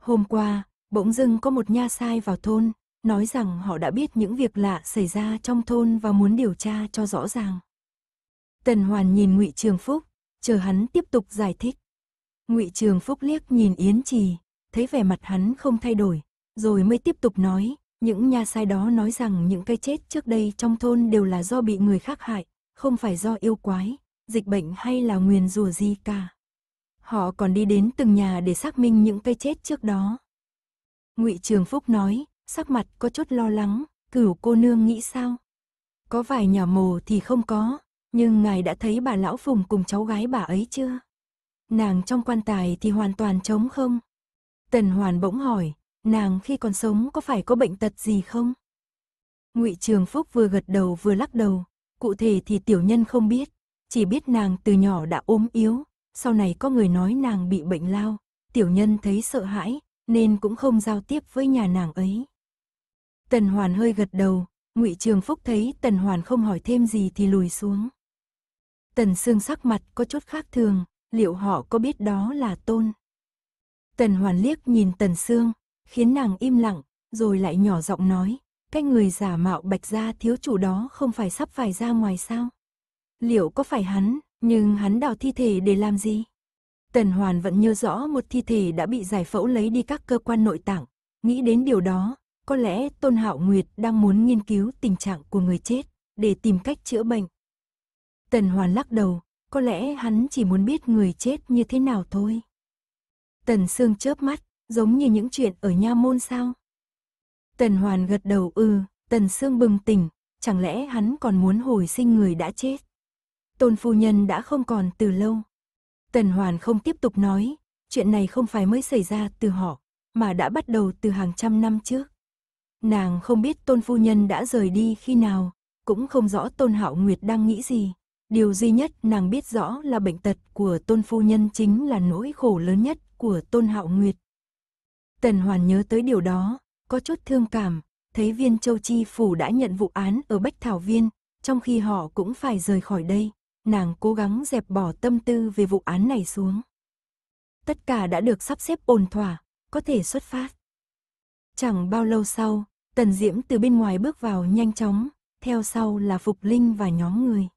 Hôm qua, bỗng dưng có một nha sai vào thôn, nói rằng họ đã biết những việc lạ xảy ra trong thôn và muốn điều tra cho rõ ràng. Tần Hoàn nhìn Ngụy Trường Phúc, chờ hắn tiếp tục giải thích. Ngụy Trường Phúc liếc nhìn Yến Trì, thấy vẻ mặt hắn không thay đổi, rồi mới tiếp tục nói, những nha sai đó nói rằng những cái chết trước đây trong thôn đều là do bị người khác hại, không phải do yêu quái, dịch bệnh hay là nguyền rủa gì cả. Họ còn đi đến từng nhà để xác minh những cây chết trước đó. Ngụy Trường Phúc nói, sắc mặt có chút lo lắng, cửu cô nương nghĩ sao? Có vài nhà mồ thì không có, nhưng ngài đã thấy bà lão phùng cùng cháu gái bà ấy chưa? Nàng trong quan tài thì hoàn toàn trống không? Tần Hoàn bỗng hỏi, nàng khi còn sống có phải có bệnh tật gì không? Ngụy Trường Phúc vừa gật đầu vừa lắc đầu, cụ thể thì tiểu nhân không biết. Chỉ biết nàng từ nhỏ đã ốm yếu, sau này có người nói nàng bị bệnh lao, tiểu nhân thấy sợ hãi, nên cũng không giao tiếp với nhà nàng ấy. Tần Hoàn hơi gật đầu, Ngụy Trường Phúc thấy Tần Hoàn không hỏi thêm gì thì lùi xuống. Tần Sương sắc mặt có chút khác thường, liệu họ có biết đó là tôn? Tần Hoàn liếc nhìn Tần Sương, khiến nàng im lặng, rồi lại nhỏ giọng nói, cái người giả mạo bạch gia thiếu chủ đó không phải sắp phải ra ngoài sao? liệu có phải hắn, nhưng hắn đào thi thể để làm gì? Tần Hoàn vẫn nhớ rõ một thi thể đã bị giải phẫu lấy đi các cơ quan nội tạng. Nghĩ đến điều đó, có lẽ Tôn Hạo Nguyệt đang muốn nghiên cứu tình trạng của người chết để tìm cách chữa bệnh. Tần Hoàn lắc đầu, có lẽ hắn chỉ muốn biết người chết như thế nào thôi. Tần Sương chớp mắt, giống như những chuyện ở nha môn sao? Tần Hoàn gật đầu ừ, Tần Sương bừng tỉnh, chẳng lẽ hắn còn muốn hồi sinh người đã chết? Tôn phu nhân đã không còn từ lâu. Tần Hoàn không tiếp tục nói, chuyện này không phải mới xảy ra từ họ, mà đã bắt đầu từ hàng trăm năm trước. Nàng không biết tôn phu nhân đã rời đi khi nào, cũng không rõ tôn hạo nguyệt đang nghĩ gì. Điều duy nhất nàng biết rõ là bệnh tật của tôn phu nhân chính là nỗi khổ lớn nhất của tôn hạo nguyệt. Tần Hoàn nhớ tới điều đó, có chút thương cảm, thấy viên châu chi phủ đã nhận vụ án ở Bách Thảo Viên, trong khi họ cũng phải rời khỏi đây nàng cố gắng dẹp bỏ tâm tư về vụ án này xuống. Tất cả đã được sắp xếp ổn thỏa, có thể xuất phát. Chẳng bao lâu sau, Tần Diễm từ bên ngoài bước vào nhanh chóng, theo sau là Phục Linh và nhóm người.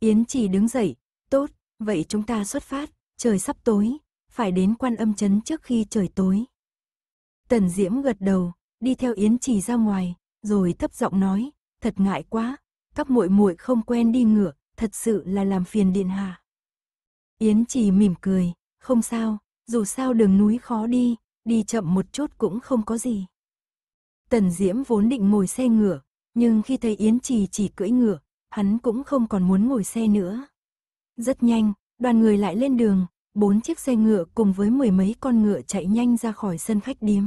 Yến chỉ đứng dậy, tốt, vậy chúng ta xuất phát, trời sắp tối, phải đến quan âm chấn trước khi trời tối. Tần Diễm gật đầu, đi theo Yến chỉ ra ngoài, rồi thấp giọng nói, thật ngại quá, các muội muội không quen đi ngựa, thật sự là làm phiền điện hạ. Yến chỉ mỉm cười, không sao, dù sao đường núi khó đi, đi chậm một chút cũng không có gì. Tần Diễm vốn định ngồi xe ngựa, nhưng khi thấy Yến Trì chỉ cưỡi ngựa, hắn cũng không còn muốn ngồi xe nữa. Rất nhanh, đoàn người lại lên đường, bốn chiếc xe ngựa cùng với mười mấy con ngựa chạy nhanh ra khỏi sân khách điếm.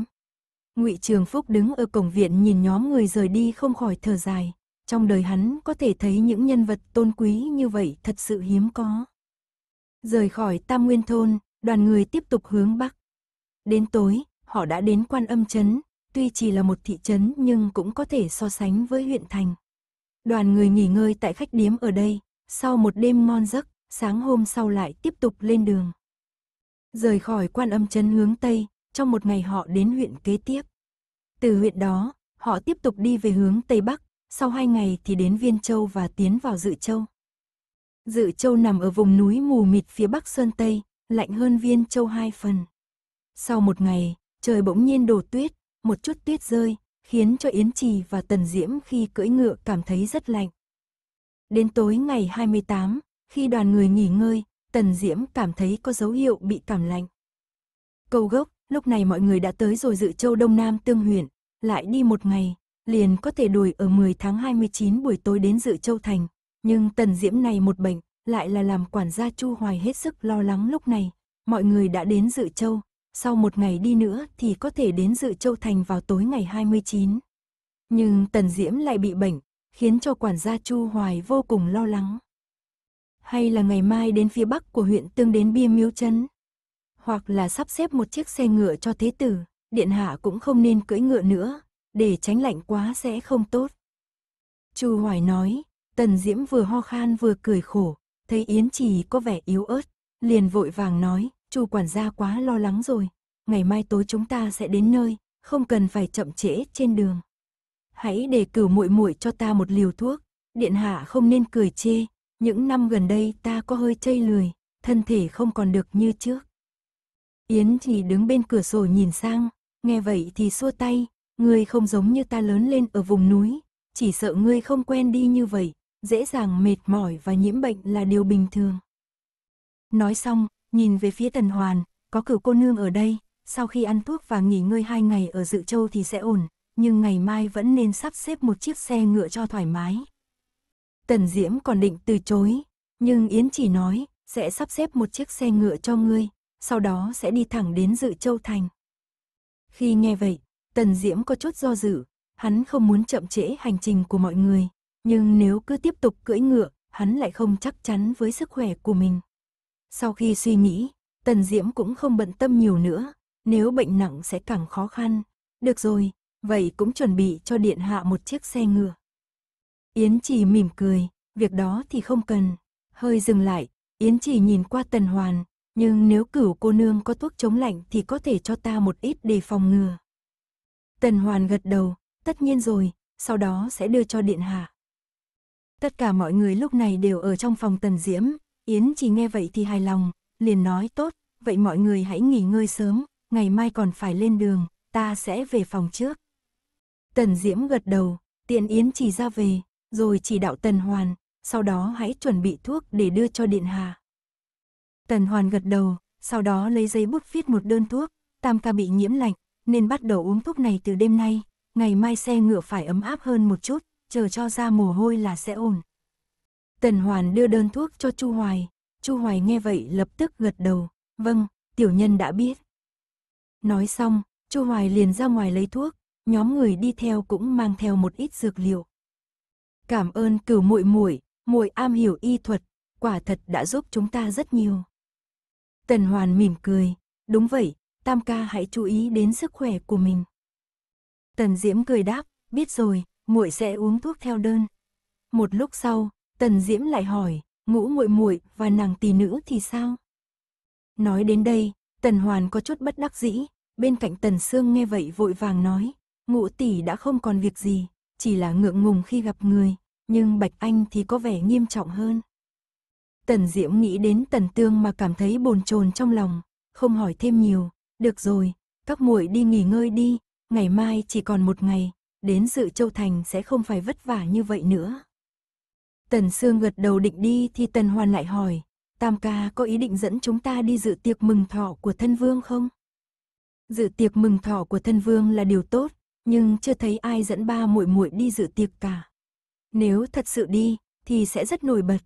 Ngụy Trường Phúc đứng ở cổng viện nhìn nhóm người rời đi không khỏi thở dài, trong đời hắn có thể thấy những nhân vật tôn quý như vậy thật sự hiếm có. Rời khỏi Tam Nguyên Thôn, đoàn người tiếp tục hướng Bắc. Đến tối, họ đã đến Quan Âm Trấn, tuy chỉ là một thị trấn nhưng cũng có thể so sánh với huyện thành. Đoàn người nghỉ ngơi tại khách điếm ở đây, sau một đêm ngon giấc, sáng hôm sau lại tiếp tục lên đường. Rời khỏi Quan Âm Trấn hướng Tây, trong một ngày họ đến huyện kế tiếp. Từ huyện đó, họ tiếp tục đi về hướng Tây Bắc, sau hai ngày thì đến Viên Châu và tiến vào Dự Châu. Dự Châu nằm ở vùng núi mù mịt phía bắc Sơn Tây, lạnh hơn Viên Châu hai phần. Sau một ngày, trời bỗng nhiên đổ tuyết, một chút tuyết rơi, khiến cho Yến Trì và Tần Diễm khi cưỡi ngựa cảm thấy rất lạnh. Đến tối ngày 28, khi đoàn người nghỉ ngơi, Tần Diễm cảm thấy có dấu hiệu bị cảm lạnh. Cầu gốc, lúc này mọi người đã tới rồi dự châu Đông Nam Tương huyện, lại đi một ngày, liền có thể đuổi ở 10 tháng 29 buổi tối đến dự châu thành. Nhưng tần diễm này một bệnh, lại là làm quản gia Chu Hoài hết sức lo lắng lúc này. Mọi người đã đến dự châu, sau một ngày đi nữa thì có thể đến dự châu thành vào tối ngày 29. Nhưng tần diễm lại bị bệnh, khiến cho quản gia Chu Hoài vô cùng lo lắng. Hay là ngày mai đến phía bắc của huyện tương đến bia miếu trấn Hoặc là sắp xếp một chiếc xe ngựa cho thế tử, điện hạ cũng không nên cưỡi ngựa nữa, để tránh lạnh quá sẽ không tốt. Chu Hoài nói, Tần Diễm vừa ho khan vừa cười khổ, thấy Yến Trì có vẻ yếu ớt, liền vội vàng nói, Chu quản gia quá lo lắng rồi, ngày mai tối chúng ta sẽ đến nơi, không cần phải chậm trễ trên đường. Hãy để cửu muội muội cho ta một liều thuốc, điện hạ không nên cười chê, những năm gần đây ta có hơi chây lười, thân thể không còn được như trước. Yến Trì đứng bên cửa sổ nhìn sang, nghe vậy thì xua tay, ngươi không giống như ta lớn lên ở vùng núi, chỉ sợ ngươi không quen đi như vậy, dễ dàng mệt mỏi và nhiễm bệnh là điều bình thường. Nói xong, nhìn về phía Tần Hoàn, có cửu cô nương ở đây, sau khi ăn thuốc và nghỉ ngơi hai ngày ở Dự Châu thì sẽ ổn, nhưng ngày mai vẫn nên sắp xếp một chiếc xe ngựa cho thoải mái. Tần Diễm còn định từ chối, nhưng Yến chỉ nói, sẽ sắp xếp một chiếc xe ngựa cho ngươi, sau đó sẽ đi thẳng đến Dự Châu Thành. Khi nghe vậy, Tần Diễm có chút do dự, hắn không muốn chậm trễ hành trình của mọi người, nhưng nếu cứ tiếp tục cưỡi ngựa, hắn lại không chắc chắn với sức khỏe của mình. Sau khi suy nghĩ, Tần Diễm cũng không bận tâm nhiều nữa, nếu bệnh nặng sẽ càng khó khăn. Được rồi, vậy cũng chuẩn bị cho Điện Hạ một chiếc xe ngựa. Yến Trì mỉm cười, việc đó thì không cần. Hơi dừng lại, Yến Trì nhìn qua Tần Hoàn, nhưng nếu cửu cô nương có thuốc chống lạnh thì có thể cho ta một ít để phòng ngừa. Tần Hoàn gật đầu, tất nhiên rồi, sau đó sẽ đưa cho Điện Hạ. Tất cả mọi người lúc này đều ở trong phòng Tần Diễm, Yến chỉ nghe vậy thì hài lòng, liền nói tốt, vậy mọi người hãy nghỉ ngơi sớm, ngày mai còn phải lên đường, ta sẽ về phòng trước. Tần Diễm gật đầu, tiện Yến chỉ ra về, rồi chỉ đạo Tần Hoàn, sau đó hãy chuẩn bị thuốc để đưa cho Điện Hạ. Tần Hoàn gật đầu, sau đó lấy giấy bút viết một đơn thuốc, Tam ca bị nhiễm lạnh, nên bắt đầu uống thuốc này từ đêm nay, ngày mai xe ngựa phải ấm áp hơn một chút, chờ cho ra mồ hôi là sẽ ổn. Tần Hoàn đưa đơn thuốc cho Chu Hoài, Chu Hoài nghe vậy lập tức gật đầu, vâng, tiểu nhân đã biết. Nói xong, Chu Hoài liền ra ngoài lấy thuốc, nhóm người đi theo cũng mang theo một ít dược liệu. Cảm ơn cửu muội muội, muội am hiểu y thuật, quả thật đã giúp chúng ta rất nhiều. Tần Hoàn mỉm cười, đúng vậy, Tam ca hãy chú ý đến sức khỏe của mình. Tần Diễm cười đáp, biết rồi, muội sẽ uống thuốc theo đơn. Một lúc sau, Tần Diễm lại hỏi, ngũ muội muội và nàng tỷ nữ thì sao? Nói đến đây, Tần Hoàn có chút bất đắc dĩ, bên cạnh Tần Sương nghe vậy vội vàng nói, ngũ tỷ đã không còn việc gì, chỉ là ngượng ngùng khi gặp người, nhưng Bạch Anh thì có vẻ nghiêm trọng hơn. Tần Diễm nghĩ đến Tần Tương mà cảm thấy bồn chồn trong lòng, không hỏi thêm nhiều, được rồi, các muội đi nghỉ ngơi đi, ngày mai chỉ còn một ngày, đến sự châu thành sẽ không phải vất vả như vậy nữa. Tần Sương gật đầu định đi thì Tần Hoàn lại hỏi, Tam ca có ý định dẫn chúng ta đi dự tiệc mừng thọ của thân vương không? Dự tiệc mừng thọ của thân vương là điều tốt, nhưng chưa thấy ai dẫn ba muội muội đi dự tiệc cả. Nếu thật sự đi thì sẽ rất nổi bật.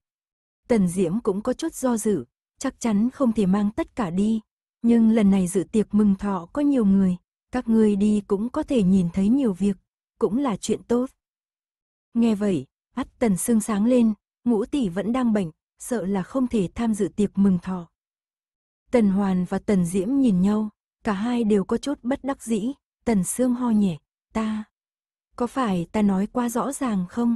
Tần Diễm cũng có chút do dự, chắc chắn không thể mang tất cả đi, nhưng lần này dự tiệc mừng thọ có nhiều người, các ngươi đi cũng có thể nhìn thấy nhiều việc, cũng là chuyện tốt. Nghe vậy, mắt tần sương sáng lên, ngũ tỷ vẫn đang bệnh, sợ là không thể tham dự tiệc mừng thọ. Tần Hoàn và Tần Diễm nhìn nhau, cả hai đều có chút bất đắc dĩ, Tần Sương ho nhẹ, ta. Có phải ta nói quá rõ ràng không?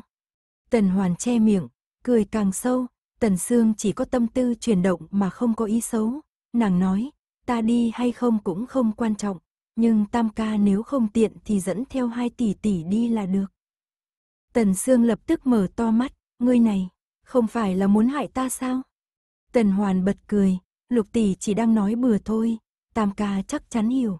Tần Hoàn che miệng, cười càng sâu, Tần Sương chỉ có tâm tư chuyển động mà không có ý xấu, nàng nói, ta đi hay không cũng không quan trọng, nhưng tam ca nếu không tiện thì dẫn theo hai tỷ tỷ đi là được. Tần Sương lập tức mở to mắt, ngươi này, không phải là muốn hại ta sao? Tần Hoàn bật cười, lục tỷ chỉ đang nói bừa thôi, tam ca chắc chắn hiểu.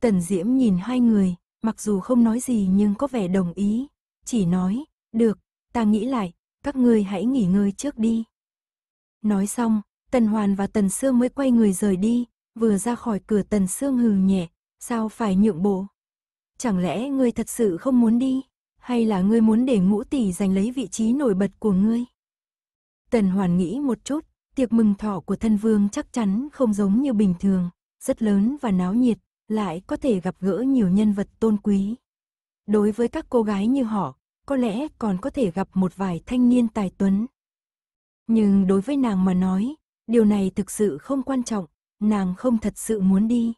Tần Diễm nhìn hai người, mặc dù không nói gì nhưng có vẻ đồng ý, chỉ nói, được, ta nghĩ lại, các ngươi hãy nghỉ ngơi trước đi. Nói xong, Tần Hoàn và Tần Sương mới quay người rời đi, vừa ra khỏi cửa Tần Sương hừ nhẹ, sao phải nhượng bộ? Chẳng lẽ ngươi thật sự không muốn đi, hay là ngươi muốn để ngũ tỷ giành lấy vị trí nổi bật của ngươi? Tần Hoàn nghĩ một chút, tiệc mừng thọ của thân vương chắc chắn không giống như bình thường, rất lớn và náo nhiệt, lại có thể gặp gỡ nhiều nhân vật tôn quý. Đối với các cô gái như họ, có lẽ còn có thể gặp một vài thanh niên tài tuấn. Nhưng đối với nàng mà nói, điều này thực sự không quan trọng, nàng không thật sự muốn đi.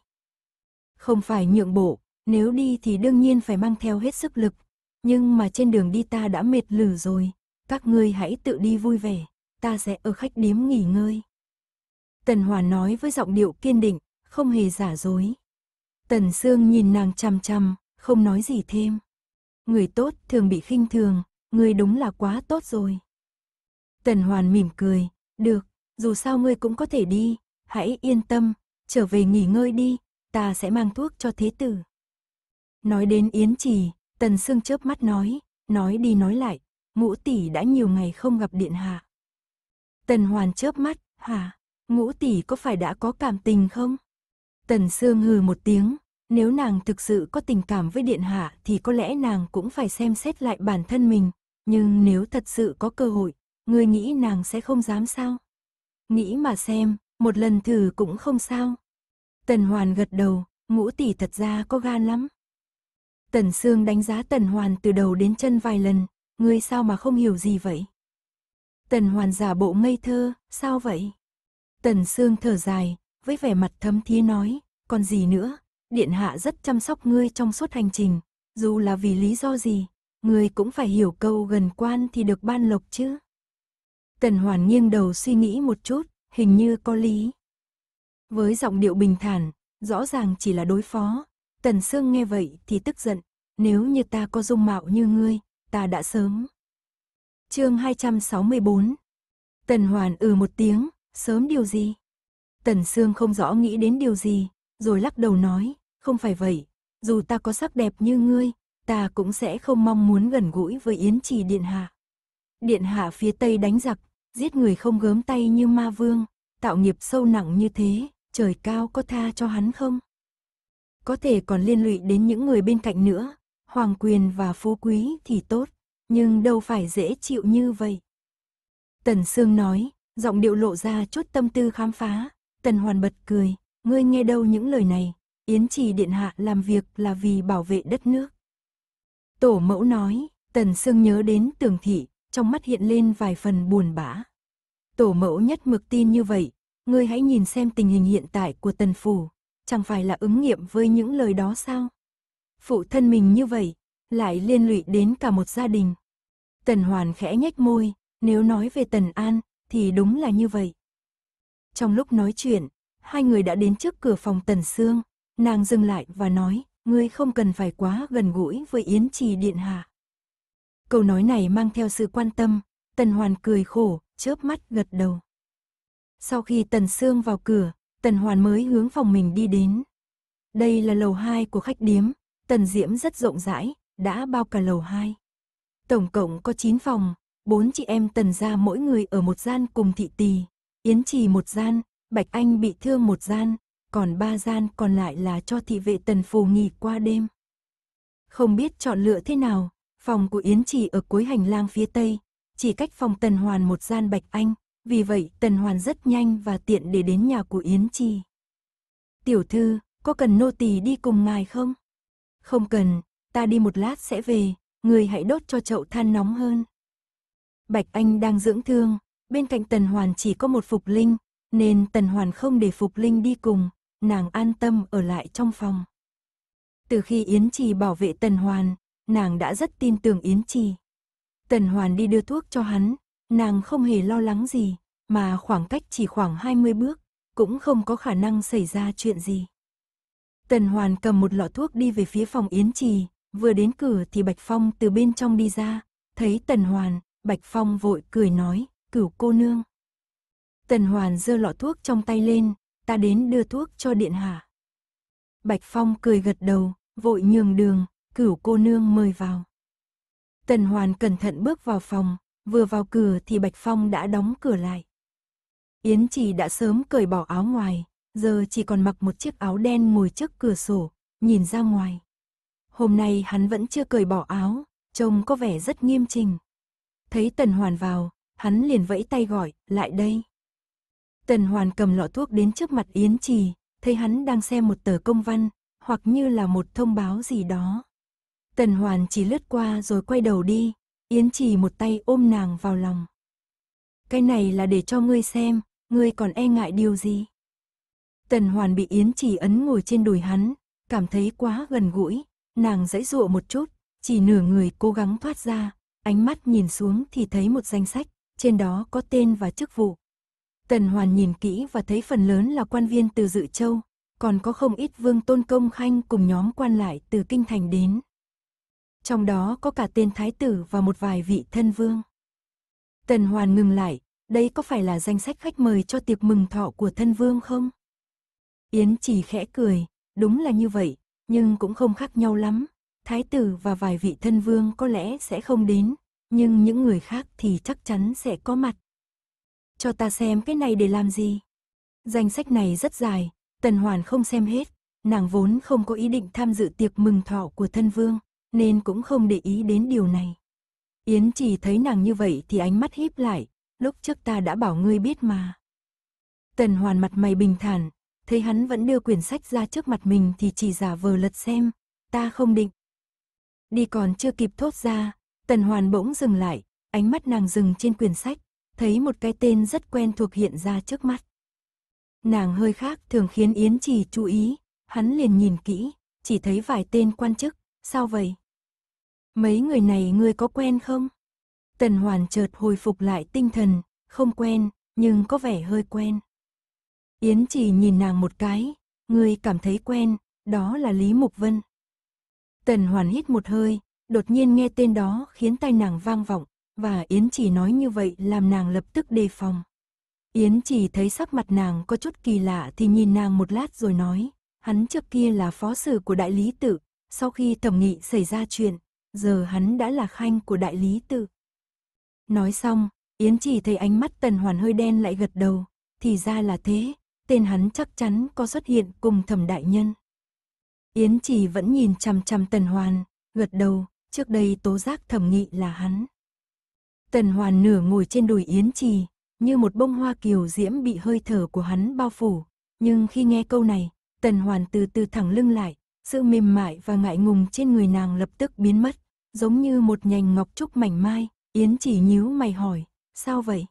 Không phải nhượng bộ, nếu đi thì đương nhiên phải mang theo hết sức lực, nhưng mà trên đường đi ta đã mệt lử rồi, các ngươi hãy tự đi vui vẻ, ta sẽ ở khách điếm nghỉ ngơi. Tần Hòa nói với giọng điệu kiên định, không hề giả dối. Tần Sương nhìn nàng chằm chằm, không nói gì thêm. Người tốt thường bị khinh thường, người đúng là quá tốt rồi. Tần Hoàn mỉm cười, được, dù sao ngươi cũng có thể đi, hãy yên tâm, trở về nghỉ ngơi đi, ta sẽ mang thuốc cho thế tử. Nói đến Yến Trì, Tần Sương chớp mắt nói, nói đi nói lại, ngũ tỷ đã nhiều ngày không gặp điện hạ. Tần Hoàn chớp mắt, hả, ngũ tỷ có phải đã có cảm tình không? Tần Sương hừ một tiếng, nếu nàng thực sự có tình cảm với điện hạ thì có lẽ nàng cũng phải xem xét lại bản thân mình, nhưng nếu thật sự có cơ hội, người nghĩ nàng sẽ không dám sao? Nghĩ mà xem, một lần thử cũng không sao. Tần Hoàn gật đầu, ngũ tỷ thật ra có gan lắm. Tần Sương đánh giá Tần Hoàn từ đầu đến chân vài lần, ngươi sao mà không hiểu gì vậy? Tần Hoàn giả bộ ngây thơ, sao vậy? Tần Sương thở dài, với vẻ mặt thấm thía nói, còn gì nữa, Điện Hạ rất chăm sóc ngươi trong suốt hành trình, dù là vì lý do gì, ngươi cũng phải hiểu câu gần quan thì được ban lộc chứ. Tần Hoàn nghiêng đầu suy nghĩ một chút, hình như có lý. Với giọng điệu bình thản, rõ ràng chỉ là đối phó. Tần Sương nghe vậy thì tức giận, nếu như ta có dung mạo như ngươi, ta đã sớm. Chương 264. Tần Hoàn ừ một tiếng, sớm điều gì? Tần Sương không rõ nghĩ đến điều gì, rồi lắc đầu nói, không phải vậy, dù ta có sắc đẹp như ngươi, ta cũng sẽ không mong muốn gần gũi với Yến Trì Điện Hạ. Điện Hạ phía Tây đánh giặc, giết người không gớm tay như ma vương, tạo nghiệp sâu nặng như thế, trời cao có tha cho hắn không? Có thể còn liên lụy đến những người bên cạnh nữa, hoàng quyền và phú quý thì tốt, nhưng đâu phải dễ chịu như vậy. Tần Sương nói, giọng điệu lộ ra chút tâm tư khám phá, Tần Hoàn bật cười, ngươi nghe đâu những lời này, Yến Trì Điện Hạ làm việc là vì bảo vệ đất nước. Tổ mẫu nói, Tần Sương nhớ đến tường thị, trong mắt hiện lên vài phần buồn bã. Tổ mẫu nhất mực tin như vậy, ngươi hãy nhìn xem tình hình hiện tại của tần phủ, chẳng phải là ứng nghiệm với những lời đó sao? Phụ thân mình như vậy, lại liên lụy đến cả một gia đình. Tần Hoàn khẽ nhếch môi, nếu nói về Tần An, thì đúng là như vậy. Trong lúc nói chuyện, hai người đã đến trước cửa phòng Tần xương nàng dừng lại và nói, ngươi không cần phải quá gần gũi với Yến Trì Điện Hạ. Câu nói này mang theo sự quan tâm, Tần Hoàn cười khổ, chớp mắt gật đầu. Sau khi Tần Sương vào cửa, Tần Hoàn mới hướng phòng mình đi đến. Đây là lầu 2 của khách điếm, Tần Diễm rất rộng rãi, đã bao cả lầu 2. Tổng cộng có 9 phòng, bốn chị em Tần gia mỗi người ở một gian cùng thị tỳ, Yến Trì một gian, Bạch Anh bị thương một gian, còn ba gian còn lại là cho thị vệ Tần Phù nghỉ qua đêm. Không biết chọn lựa thế nào, Phòng của Yến Trì ở cuối hành lang phía tây, chỉ cách phòng Tần Hoàn một gian bạch anh, vì vậy Tần Hoàn rất nhanh và tiện để đến nhà của Yến Trì. Tiểu thư, có cần nô tỳ đi cùng ngài không? Không cần, ta đi một lát sẽ về, người hãy đốt cho chậu than nóng hơn. Bạch Anh đang dưỡng thương, bên cạnh Tần Hoàn chỉ có một Phục Linh, nên Tần Hoàn không để Phục Linh đi cùng, nàng an tâm ở lại trong phòng. Từ khi Yến Trì bảo vệ Tần Hoàn, nàng đã rất tin tưởng Yến Trì. Tần Hoàn đi đưa thuốc cho hắn, nàng không hề lo lắng gì, mà khoảng cách chỉ khoảng 20 bước, cũng không có khả năng xảy ra chuyện gì. Tần Hoàn cầm một lọ thuốc đi về phía phòng Yến Trì, vừa đến cửa thì Bạch Phong từ bên trong đi ra, thấy Tần Hoàn, Bạch Phong vội cười nói, cửu cô nương. Tần Hoàn giơ lọ thuốc trong tay lên, ta đến đưa thuốc cho Điện Hạ. Bạch Phong cười gật đầu, vội nhường đường, cửu cô nương mời vào. Tần Hoàn cẩn thận bước vào phòng, vừa vào cửa thì Bạch Phong đã đóng cửa lại. Yến Trì đã sớm cởi bỏ áo ngoài, giờ chỉ còn mặc một chiếc áo đen ngồi trước cửa sổ, nhìn ra ngoài. Hôm nay hắn vẫn chưa cởi bỏ áo, trông có vẻ rất nghiêm trình. Thấy Tần Hoàn vào, hắn liền vẫy tay gọi, lại đây. Tần Hoàn cầm lọ thuốc đến trước mặt Yến Trì, thấy hắn đang xem một tờ công văn, hoặc như là một thông báo gì đó. Tần Hoàn chỉ lướt qua rồi quay đầu đi, Yến chỉ một tay ôm nàng vào lòng. Cái này là để cho ngươi xem, ngươi còn e ngại điều gì? Tần Hoàn bị Yến chỉ ấn ngồi trên đùi hắn, cảm thấy quá gần gũi, nàng dãy dụa một chút, chỉ nửa người cố gắng thoát ra, ánh mắt nhìn xuống thì thấy một danh sách, trên đó có tên và chức vụ. Tần Hoàn nhìn kỹ và thấy phần lớn là quan viên từ Dự Châu, còn có không ít vương tôn công khanh cùng nhóm quan lại từ Kinh Thành đến trong đó có cả tên thái tử và một vài vị thân vương. Tần Hoàn ngừng lại, đây có phải là danh sách khách mời cho tiệc mừng thọ của thân vương không? Yến chỉ khẽ cười, đúng là như vậy, nhưng cũng không khác nhau lắm. Thái tử và vài vị thân vương có lẽ sẽ không đến, nhưng những người khác thì chắc chắn sẽ có mặt. Cho ta xem cái này để làm gì? Danh sách này rất dài, Tần Hoàn không xem hết, nàng vốn không có ý định tham dự tiệc mừng thọ của thân vương, nên cũng không để ý đến điều này. Yến chỉ thấy nàng như vậy thì ánh mắt híp lại, lúc trước ta đã bảo ngươi biết mà. Tần hoàn mặt mày bình thản, thấy hắn vẫn đưa quyển sách ra trước mặt mình thì chỉ giả vờ lật xem, ta không định. Đi còn chưa kịp thốt ra, tần hoàn bỗng dừng lại, ánh mắt nàng dừng trên quyển sách, thấy một cái tên rất quen thuộc hiện ra trước mắt. Nàng hơi khác thường khiến Yến chỉ chú ý, hắn liền nhìn kỹ, chỉ thấy vài tên quan chức, sao vậy? Mấy người này ngươi có quen không? Tần Hoàn chợt hồi phục lại tinh thần, không quen, nhưng có vẻ hơi quen. Yến chỉ nhìn nàng một cái, ngươi cảm thấy quen, đó là Lý Mục Vân. Tần Hoàn hít một hơi, đột nhiên nghe tên đó khiến tai nàng vang vọng, và Yến chỉ nói như vậy làm nàng lập tức đề phòng. Yến chỉ thấy sắc mặt nàng có chút kỳ lạ thì nhìn nàng một lát rồi nói, hắn trước kia là phó sử của đại lý tự, sau khi thẩm nghị xảy ra chuyện, giờ hắn đã là khanh của đại lý tự. Nói xong, Yến chỉ thấy ánh mắt tần hoàn hơi đen lại gật đầu, thì ra là thế, tên hắn chắc chắn có xuất hiện cùng thẩm đại nhân. Yến chỉ vẫn nhìn chằm chằm tần hoàn, gật đầu, trước đây tố giác thẩm nghị là hắn. Tần hoàn nửa ngồi trên đùi Yến trì, như một bông hoa kiều diễm bị hơi thở của hắn bao phủ, nhưng khi nghe câu này, tần hoàn từ từ thẳng lưng lại, sự mềm mại và ngại ngùng trên người nàng lập tức biến mất, giống như một nhành ngọc trúc mảnh mai, Yến chỉ nhíu mày hỏi, sao vậy?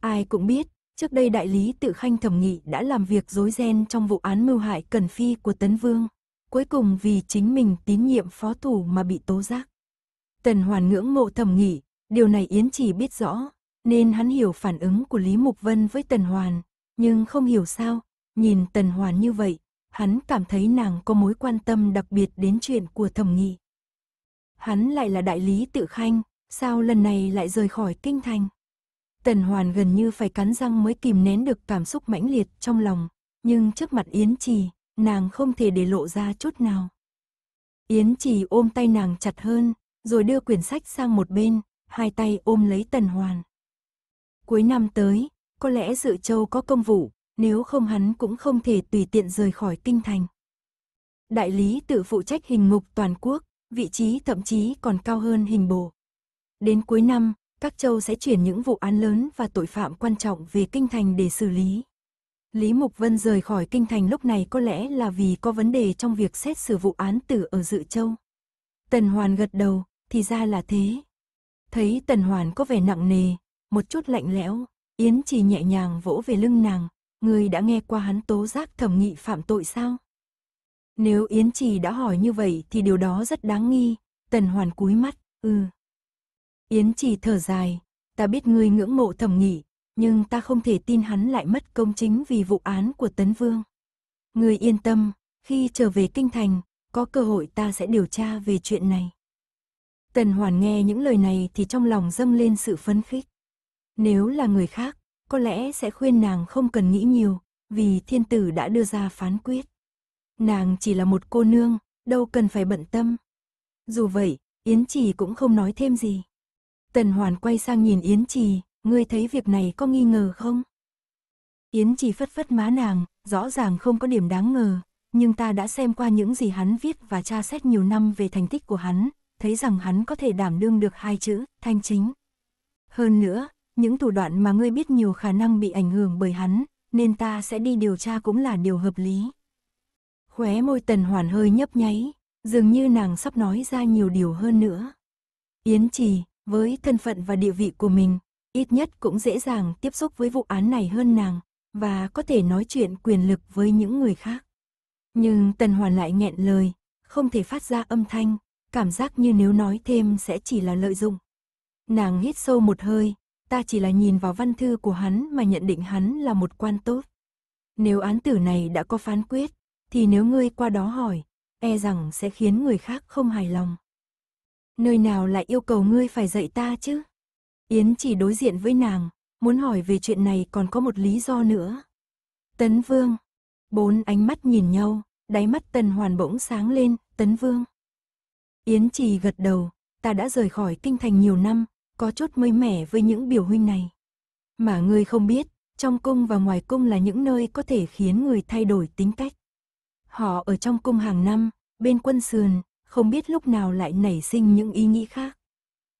Ai cũng biết, trước đây đại lý tự khanh thẩm nghị đã làm việc dối ren trong vụ án mưu hại Cần Phi của Tấn Vương, cuối cùng vì chính mình tín nhiệm phó thủ mà bị tố giác. Tần Hoàn ngưỡng mộ thẩm nghị, điều này Yến chỉ biết rõ, nên hắn hiểu phản ứng của Lý Mục Vân với Tần Hoàn, nhưng không hiểu sao, nhìn Tần Hoàn như vậy, hắn cảm thấy nàng có mối quan tâm đặc biệt đến chuyện của thẩm nghị. Hắn lại là đại lý tự khanh, sao lần này lại rời khỏi kinh thành? Tần Hoàn gần như phải cắn răng mới kìm nén được cảm xúc mãnh liệt trong lòng, nhưng trước mặt Yến Trì, nàng không thể để lộ ra chút nào. Yến Trì ôm tay nàng chặt hơn, rồi đưa quyển sách sang một bên, hai tay ôm lấy Tần Hoàn. Cuối năm tới, có lẽ Dự Châu có công vụ, nếu không hắn cũng không thể tùy tiện rời khỏi kinh thành. Đại lý tự phụ trách hình mục toàn quốc, vị trí thậm chí còn cao hơn hình bộ. Đến cuối năm, các châu sẽ chuyển những vụ án lớn và tội phạm quan trọng về kinh thành để xử lý. Lý Mục Vân rời khỏi kinh thành lúc này có lẽ là vì có vấn đề trong việc xét xử vụ án tử ở Dự Châu. Tần Hoàn gật đầu, thì ra là thế. Thấy Tần Hoàn có vẻ nặng nề, một chút lạnh lẽo, Yến chỉ nhẹ nhàng vỗ về lưng nàng, Ngươi đã nghe qua hắn tố giác thẩm nghị phạm tội sao? Nếu Yến Trì đã hỏi như vậy thì điều đó rất đáng nghi. Tần Hoàn cúi mắt, ừ. Yến Trì thở dài, ta biết ngươi ngưỡng mộ thẩm nghị, nhưng ta không thể tin hắn lại mất công chính vì vụ án của Tấn Vương. Ngươi yên tâm, khi trở về Kinh Thành, có cơ hội ta sẽ điều tra về chuyện này. Tần Hoàn nghe những lời này thì trong lòng dâng lên sự phấn khích. Nếu là người khác, có lẽ sẽ khuyên nàng không cần nghĩ nhiều, vì thiên tử đã đưa ra phán quyết. Nàng chỉ là một cô nương, đâu cần phải bận tâm. Dù vậy, Yến Trì cũng không nói thêm gì. Tần Hoàn quay sang nhìn Yến Trì, ngươi thấy việc này có nghi ngờ không? Yến Trì phất phất má nàng, rõ ràng không có điểm đáng ngờ, nhưng ta đã xem qua những gì hắn viết và tra xét nhiều năm về thành tích của hắn, thấy rằng hắn có thể đảm đương được hai chữ, thanh chính. Hơn nữa, những thủ đoạn mà ngươi biết nhiều khả năng bị ảnh hưởng bởi hắn, nên ta sẽ đi điều tra cũng là điều hợp lý. Khóe môi tần hoàn hơi nhấp nháy, dường như nàng sắp nói ra nhiều điều hơn nữa. Yến Trì, với thân phận và địa vị của mình, ít nhất cũng dễ dàng tiếp xúc với vụ án này hơn nàng, và có thể nói chuyện quyền lực với những người khác. Nhưng Tần Hoàn lại nghẹn lời, không thể phát ra âm thanh, cảm giác như nếu nói thêm sẽ chỉ là lợi dụng. Nàng hít sâu một hơi, ta chỉ là nhìn vào văn thư của hắn mà nhận định hắn là một quan tốt. Nếu án tử này đã có phán quyết, thì nếu ngươi qua đó hỏi, e rằng sẽ khiến người khác không hài lòng. Nơi nào lại yêu cầu ngươi phải dạy ta chứ? Yến chỉ đối diện với nàng, muốn hỏi về chuyện này còn có một lý do nữa. Tấn Vương. Bốn ánh mắt nhìn nhau, đáy mắt Tần Hoàn bỗng sáng lên, Tấn Vương. Yến Trì gật đầu, ta đã rời khỏi kinh thành nhiều năm, có chút mới mẻ với những biểu huynh này. Mà ngươi không biết, trong cung và ngoài cung là những nơi có thể khiến người thay đổi tính cách. Họ ở trong cung hàng năm, bên quân sườn, không biết lúc nào lại nảy sinh những ý nghĩ khác.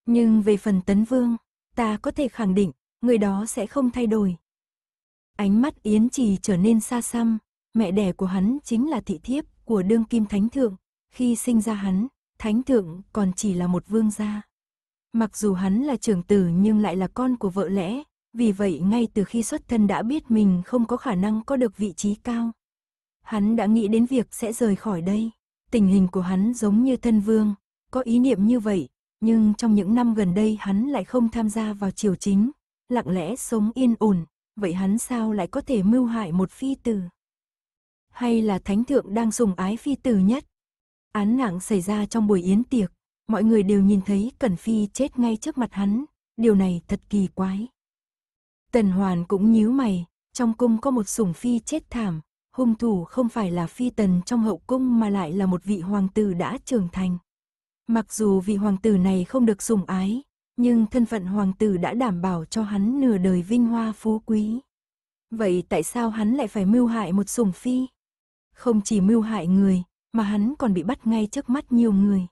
Nhưng về phần tấn vương, ta có thể khẳng định, người đó sẽ không thay đổi. Ánh mắt Yến Trì trở nên xa xăm, mẹ đẻ của hắn chính là thị thiếp của đương kim thánh thượng, khi sinh ra hắn, thánh thượng còn chỉ là một vương gia. Mặc dù hắn là trưởng tử nhưng lại là con của vợ lẽ, vì vậy ngay từ khi xuất thân đã biết mình không có khả năng có được vị trí cao. Hắn đã nghĩ đến việc sẽ rời khỏi đây. Tình hình của hắn giống như thân vương, có ý niệm như vậy, nhưng trong những năm gần đây hắn lại không tham gia vào triều chính, lặng lẽ sống yên ổn, vậy hắn sao lại có thể mưu hại một phi tử? Hay là thánh thượng đang sủng ái phi tử nhất? Án nặng xảy ra trong buổi yến tiệc, mọi người đều nhìn thấy Cẩn Phi chết ngay trước mặt hắn, điều này thật kỳ quái. Tần Hoàn cũng nhíu mày, trong cung có một sủng phi chết thảm, hung thủ không phải là phi tần trong hậu cung mà lại là một vị hoàng tử đã trưởng thành. Mặc dù vị hoàng tử này không được sủng ái, nhưng thân phận hoàng tử đã đảm bảo cho hắn nửa đời vinh hoa phú quý. Vậy tại sao hắn lại phải mưu hại một sủng phi? Không chỉ mưu hại người, mà hắn còn bị bắt ngay trước mắt nhiều người.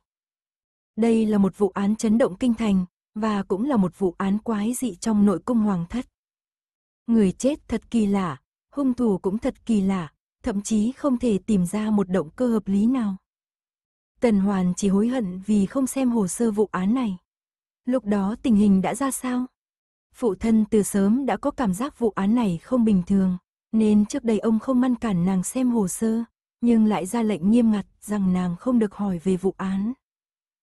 Đây là một vụ án chấn động kinh thành, và cũng là một vụ án quái dị trong nội cung hoàng thất. Người chết thật kỳ lạ, hung thủ cũng thật kỳ lạ, thậm chí không thể tìm ra một động cơ hợp lý nào. Tần Hoàn chỉ hối hận vì không xem hồ sơ vụ án này. Lúc đó tình hình đã ra sao? Phụ thân từ sớm đã có cảm giác vụ án này không bình thường, nên trước đây ông không ngăn cản nàng xem hồ sơ, nhưng lại ra lệnh nghiêm ngặt rằng nàng không được hỏi về vụ án.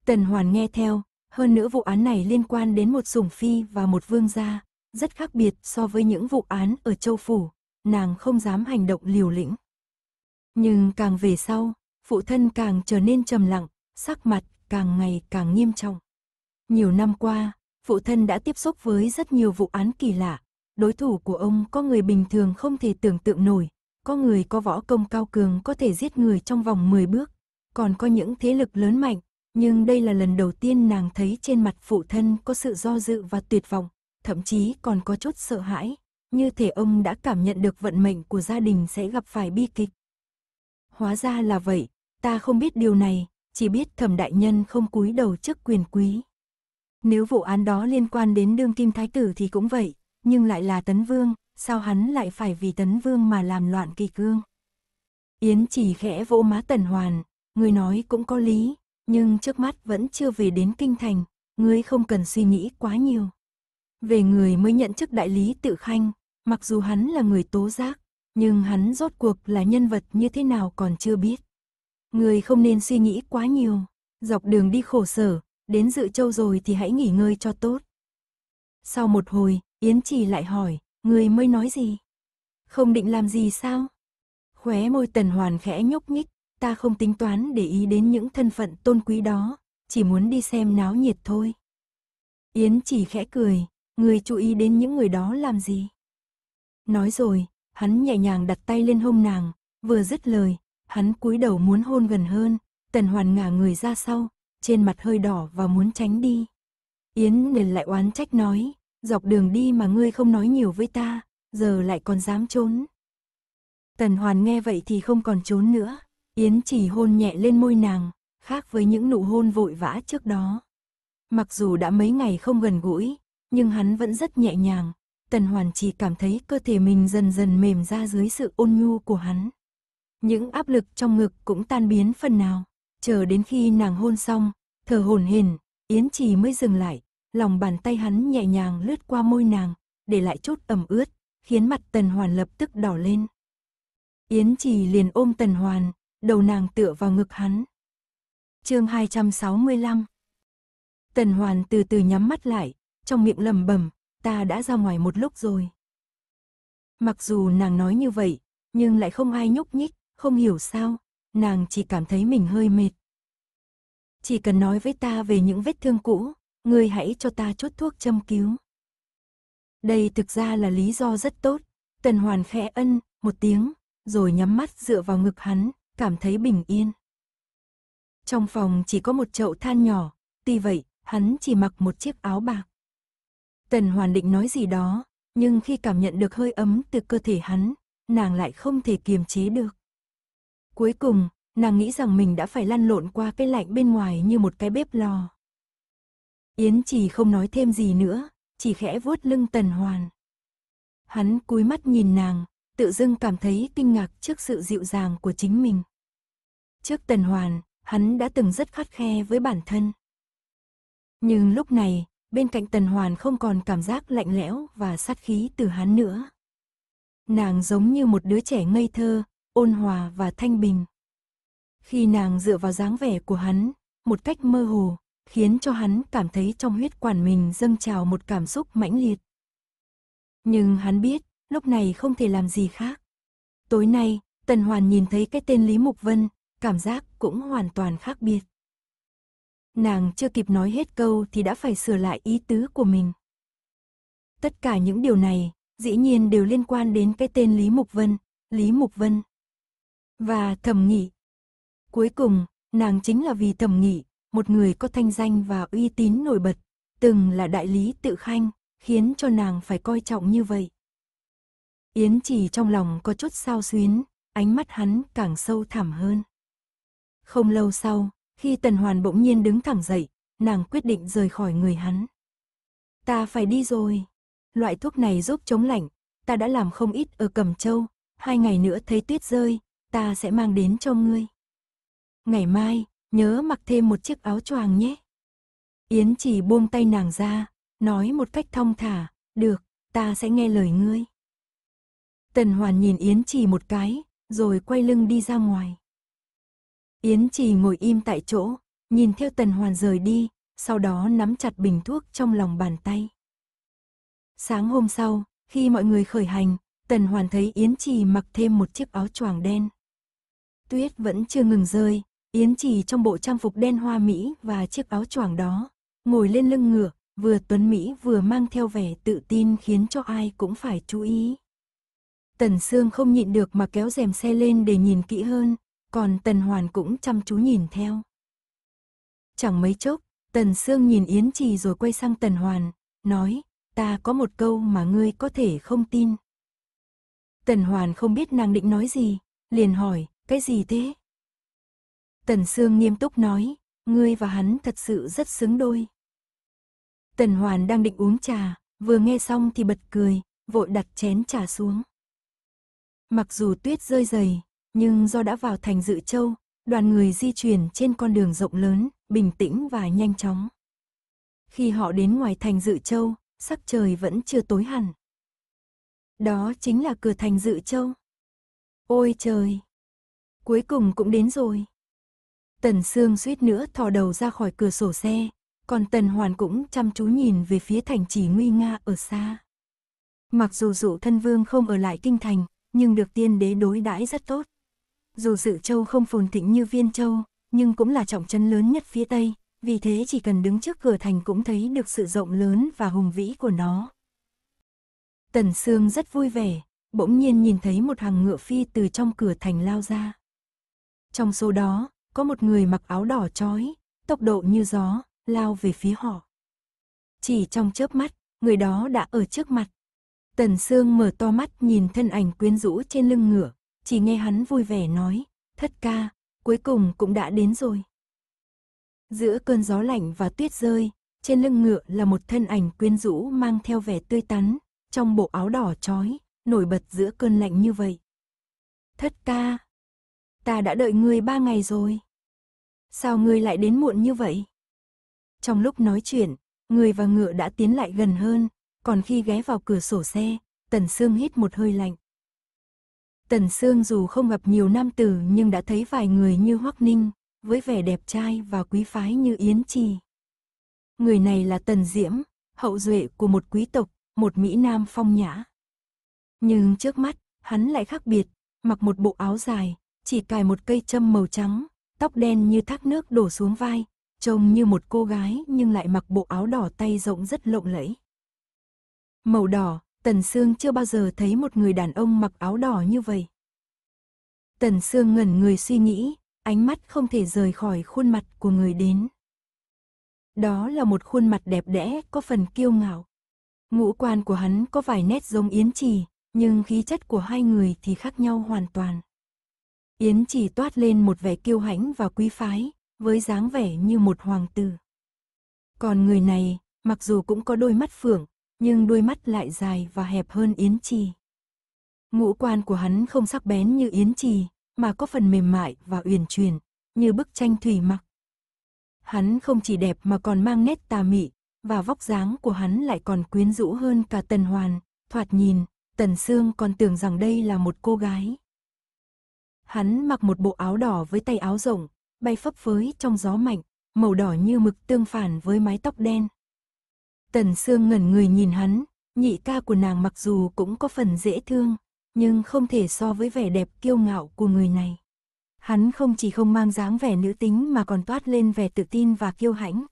Tần Hoàn nghe theo, hơn nữa vụ án này liên quan đến một sủng phi và một vương gia, rất khác biệt so với những vụ án ở châu phủ, nàng không dám hành động liều lĩnh. Nhưng càng về sau, phụ thân càng trở nên trầm lặng, sắc mặt càng ngày càng nghiêm trọng. Nhiều năm qua, phụ thân đã tiếp xúc với rất nhiều vụ án kỳ lạ, đối thủ của ông có người bình thường không thể tưởng tượng nổi, có người có võ công cao cường có thể giết người trong vòng 10 bước, còn có những thế lực lớn mạnh, nhưng đây là lần đầu tiên nàng thấy trên mặt phụ thân có sự do dự và tuyệt vọng, thậm chí còn có chút sợ hãi, như thể ông đã cảm nhận được vận mệnh của gia đình sẽ gặp phải bi kịch. Hóa ra là vậy, ta không biết điều này, chỉ biết thẩm đại nhân không cúi đầu trước quyền quý. Nếu vụ án đó liên quan đến đương kim thái tử thì cũng vậy, nhưng lại là tấn vương, sao hắn lại phải vì tấn vương mà làm loạn kỳ cương. Yến chỉ khẽ vỗ má tần hoàn, người nói cũng có lý, nhưng trước mắt vẫn chưa về đến kinh thành, ngươi không cần suy nghĩ quá nhiều. Về người mới nhận chức đại lý tự khanh, mặc dù hắn là người tố giác, nhưng hắn rốt cuộc là nhân vật như thế nào còn chưa biết. Người không nên suy nghĩ quá nhiều, dọc đường đi khổ sở, đến dự châu rồi thì hãy nghỉ ngơi cho tốt. Sau một hồi, Yến Trì lại hỏi, người mới nói gì? Không định làm gì sao? Khóe môi tần hoàn khẽ nhúc nhích, ta không tính toán để ý đến những thân phận tôn quý đó, chỉ muốn đi xem náo nhiệt thôi. Yến chỉ khẽ cười, người chú ý đến những người đó làm gì? Nói rồi, hắn nhẹ nhàng đặt tay lên hông nàng, vừa dứt lời, hắn cúi đầu muốn hôn gần hơn, tần hoàn ngả người ra sau, trên mặt hơi đỏ và muốn tránh đi. Yến liền lại oán trách nói, dọc đường đi mà ngươi không nói nhiều với ta, giờ lại còn dám trốn. Tần Hoàn nghe vậy thì không còn trốn nữa, Yến chỉ hôn nhẹ lên môi nàng, khác với những nụ hôn vội vã trước đó. Mặc dù đã mấy ngày không gần gũi, nhưng hắn vẫn rất nhẹ nhàng, Tần Hoàn chỉ cảm thấy cơ thể mình dần dần mềm ra dưới sự ôn nhu của hắn. Những áp lực trong ngực cũng tan biến phần nào, chờ đến khi nàng hôn xong, thở hổn hển, Yến Trì mới dừng lại, lòng bàn tay hắn nhẹ nhàng lướt qua môi nàng, để lại chút ẩm ướt, khiến mặt Tần Hoàn lập tức đỏ lên. Yến Trì liền ôm Tần Hoàn, đầu nàng tựa vào ngực hắn. Chương 265. Tần Hoàn từ từ nhắm mắt lại, trong miệng lầm bầm, ta đã ra ngoài một lúc rồi. Mặc dù nàng nói như vậy, nhưng lại không ai nhúc nhích, không hiểu sao, nàng chỉ cảm thấy mình hơi mệt. Chỉ cần nói với ta về những vết thương cũ, ngươi hãy cho ta chút thuốc châm cứu. Đây thực ra là lý do rất tốt, Tần Hoàn khẽ ân, một tiếng, rồi nhắm mắt dựa vào ngực hắn, cảm thấy bình yên. Trong phòng chỉ có một chậu than nhỏ, tuy vậy, hắn chỉ mặc một chiếc áo bạc. Tần Hoàn định nói gì đó, nhưng khi cảm nhận được hơi ấm từ cơ thể hắn, nàng lại không thể kiềm chế được. Cuối cùng, nàng nghĩ rằng mình đã phải lăn lộn qua cái lạnh bên ngoài như một cái bếp lò. Yến chỉ không nói thêm gì nữa, chỉ khẽ vuốt lưng Tần Hoàn. Hắn cúi mắt nhìn nàng, tự dưng cảm thấy kinh ngạc trước sự dịu dàng của chính mình. Trước Tần Hoàn, hắn đã từng rất khắt khe với bản thân. Nhưng lúc này, bên cạnh Tần Hoàn không còn cảm giác lạnh lẽo và sát khí từ hắn nữa. Nàng giống như một đứa trẻ ngây thơ, ôn hòa và thanh bình. Khi nàng dựa vào dáng vẻ của hắn, một cách mơ hồ, khiến cho hắn cảm thấy trong huyết quản mình dâng trào một cảm xúc mãnh liệt. Nhưng hắn biết, lúc này không thể làm gì khác. Tối nay, Tần Hoàn nhìn thấy cái tên Lý Mục Vân, cảm giác cũng hoàn toàn khác biệt. Nàng chưa kịp nói hết câu thì đã phải sửa lại ý tứ của mình. Tất cả những điều này, dĩ nhiên đều liên quan đến cái tên Lý Mục Vân, Lý Mục Vân. Và thẩm nghị. Cuối cùng, nàng chính là vì thẩm nghị, một người có thanh danh và uy tín nổi bật, từng là đại lý tự khanh, khiến cho nàng phải coi trọng như vậy. Yến chỉ trong lòng có chút sao xuyến, ánh mắt hắn càng sâu thẳm hơn. Không lâu sau, khi Tần Hoàn bỗng nhiên đứng thẳng dậy, nàng quyết định rời khỏi người hắn. Ta phải đi rồi. Loại thuốc này giúp chống lạnh, ta đã làm không ít ở Cẩm Châu, hai ngày nữa thấy tuyết rơi, ta sẽ mang đến cho ngươi. Ngày mai, nhớ mặc thêm một chiếc áo choàng nhé. Yến chỉ buông tay nàng ra, nói một cách thong thả, được, ta sẽ nghe lời ngươi. Tần Hoàn nhìn Yến chỉ một cái, rồi quay lưng đi ra ngoài. Yến Trì ngồi im tại chỗ, nhìn theo Tần Hoàn rời đi, sau đó nắm chặt bình thuốc trong lòng bàn tay. Sáng hôm sau, khi mọi người khởi hành, Tần Hoàn thấy Yến Trì mặc thêm một chiếc áo choàng đen. Tuyết vẫn chưa ngừng rơi, Yến Trì trong bộ trang phục đen hoa Mỹ và chiếc áo choàng đó, ngồi lên lưng ngựa, vừa tuấn Mỹ vừa mang theo vẻ tự tin khiến cho ai cũng phải chú ý. Tần Sương không nhịn được mà kéo rèm xe lên để nhìn kỹ hơn, còn Tần Hoàn cũng chăm chú nhìn theo. Chẳng mấy chốc, Tần Sương nhìn Yến Trì rồi quay sang Tần Hoàn, nói, ta có một câu mà ngươi có thể không tin. Tần Hoàn không biết nàng định nói gì, liền hỏi, cái gì thế? Tần Sương nghiêm túc nói, ngươi và hắn thật sự rất xứng đôi. Tần Hoàn đang định uống trà, vừa nghe xong thì bật cười, vội đặt chén trà xuống. Mặc dù tuyết rơi dày, nhưng do đã vào thành dự châu, đoàn người di chuyển trên con đường rộng lớn, bình tĩnh và nhanh chóng. Khi họ đến ngoài thành dự châu, sắc trời vẫn chưa tối hẳn. Đó chính là cửa thành dự châu. Ôi trời! Cuối cùng cũng đến rồi. Tần Sương suýt nữa thò đầu ra khỏi cửa sổ xe, còn Tần Hoàn cũng chăm chú nhìn về phía thành chỉ nguy nga ở xa. Mặc dù dụ thân vương không ở lại kinh thành, nhưng được tiên đế đối đãi rất tốt. Dù sự châu không phồn thịnh như viên châu, nhưng cũng là trọng trấn lớn nhất phía Tây, vì thế chỉ cần đứng trước cửa thành cũng thấy được sự rộng lớn và hùng vĩ của nó. Tần Sương rất vui vẻ, bỗng nhiên nhìn thấy một hàng ngựa phi từ trong cửa thành lao ra. Trong số đó, có một người mặc áo đỏ chói, tốc độ như gió, lao về phía họ. Chỉ trong chớp mắt, người đó đã ở trước mặt. Tần Sương mở to mắt nhìn thân ảnh quyến rũ trên lưng ngựa, chỉ nghe hắn vui vẻ nói, thất ca, cuối cùng cũng đã đến rồi. Giữa cơn gió lạnh và tuyết rơi, trên lưng ngựa là một thân ảnh quyến rũ mang theo vẻ tươi tắn, trong bộ áo đỏ trói, nổi bật giữa cơn lạnh như vậy. Thất ca, ta đã đợi ngươi ba ngày rồi. Sao ngươi lại đến muộn như vậy? Trong lúc nói chuyện, người và ngựa đã tiến lại gần hơn, còn khi ghé vào cửa sổ xe, Tần Sương hít một hơi lạnh. Tần Sương dù không gặp nhiều nam tử nhưng đã thấy vài người như Hoắc Ninh, với vẻ đẹp trai và quý phái như Yến Trì. Người này là Tần Diễm, hậu duệ của một quý tộc, một Mỹ Nam phong nhã. Nhưng trước mắt, hắn lại khác biệt, mặc một bộ áo dài, chỉ cài một cây châm màu trắng, tóc đen như thác nước đổ xuống vai, trông như một cô gái nhưng lại mặc bộ áo đỏ tay rộng rất lộng lẫy. Màu đỏ, Tần Sương chưa bao giờ thấy một người đàn ông mặc áo đỏ như vậy. Tần Sương ngẩn người suy nghĩ, ánh mắt không thể rời khỏi khuôn mặt của người đến. Đó là một khuôn mặt đẹp đẽ, có phần kiêu ngạo. Ngũ quan của hắn có vài nét giống Yến Trì, nhưng khí chất của hai người thì khác nhau hoàn toàn. Yến Trì toát lên một vẻ kiêu hãnh và quý phái, với dáng vẻ như một hoàng tử. Còn người này, mặc dù cũng có đôi mắt phượng, nhưng đuôi mắt lại dài và hẹp hơn Yến Trì. Ngũ quan của hắn không sắc bén như Yến Trì, mà có phần mềm mại và uyển chuyển, như bức tranh thủy mặc. Hắn không chỉ đẹp mà còn mang nét tà mị, và vóc dáng của hắn lại còn quyến rũ hơn cả Tần Hoàn, thoạt nhìn, Tần Sương còn tưởng rằng đây là một cô gái. Hắn mặc một bộ áo đỏ với tay áo rộng, bay phấp phới trong gió mạnh, màu đỏ như mực tương phản với mái tóc đen, Tần Sương ngẩn người nhìn hắn, nhị ca của nàng mặc dù cũng có phần dễ thương, nhưng không thể so với vẻ đẹp kiêu ngạo của người này. Hắn không chỉ không mang dáng vẻ nữ tính mà còn toát lên vẻ tự tin và kiêu hãnh.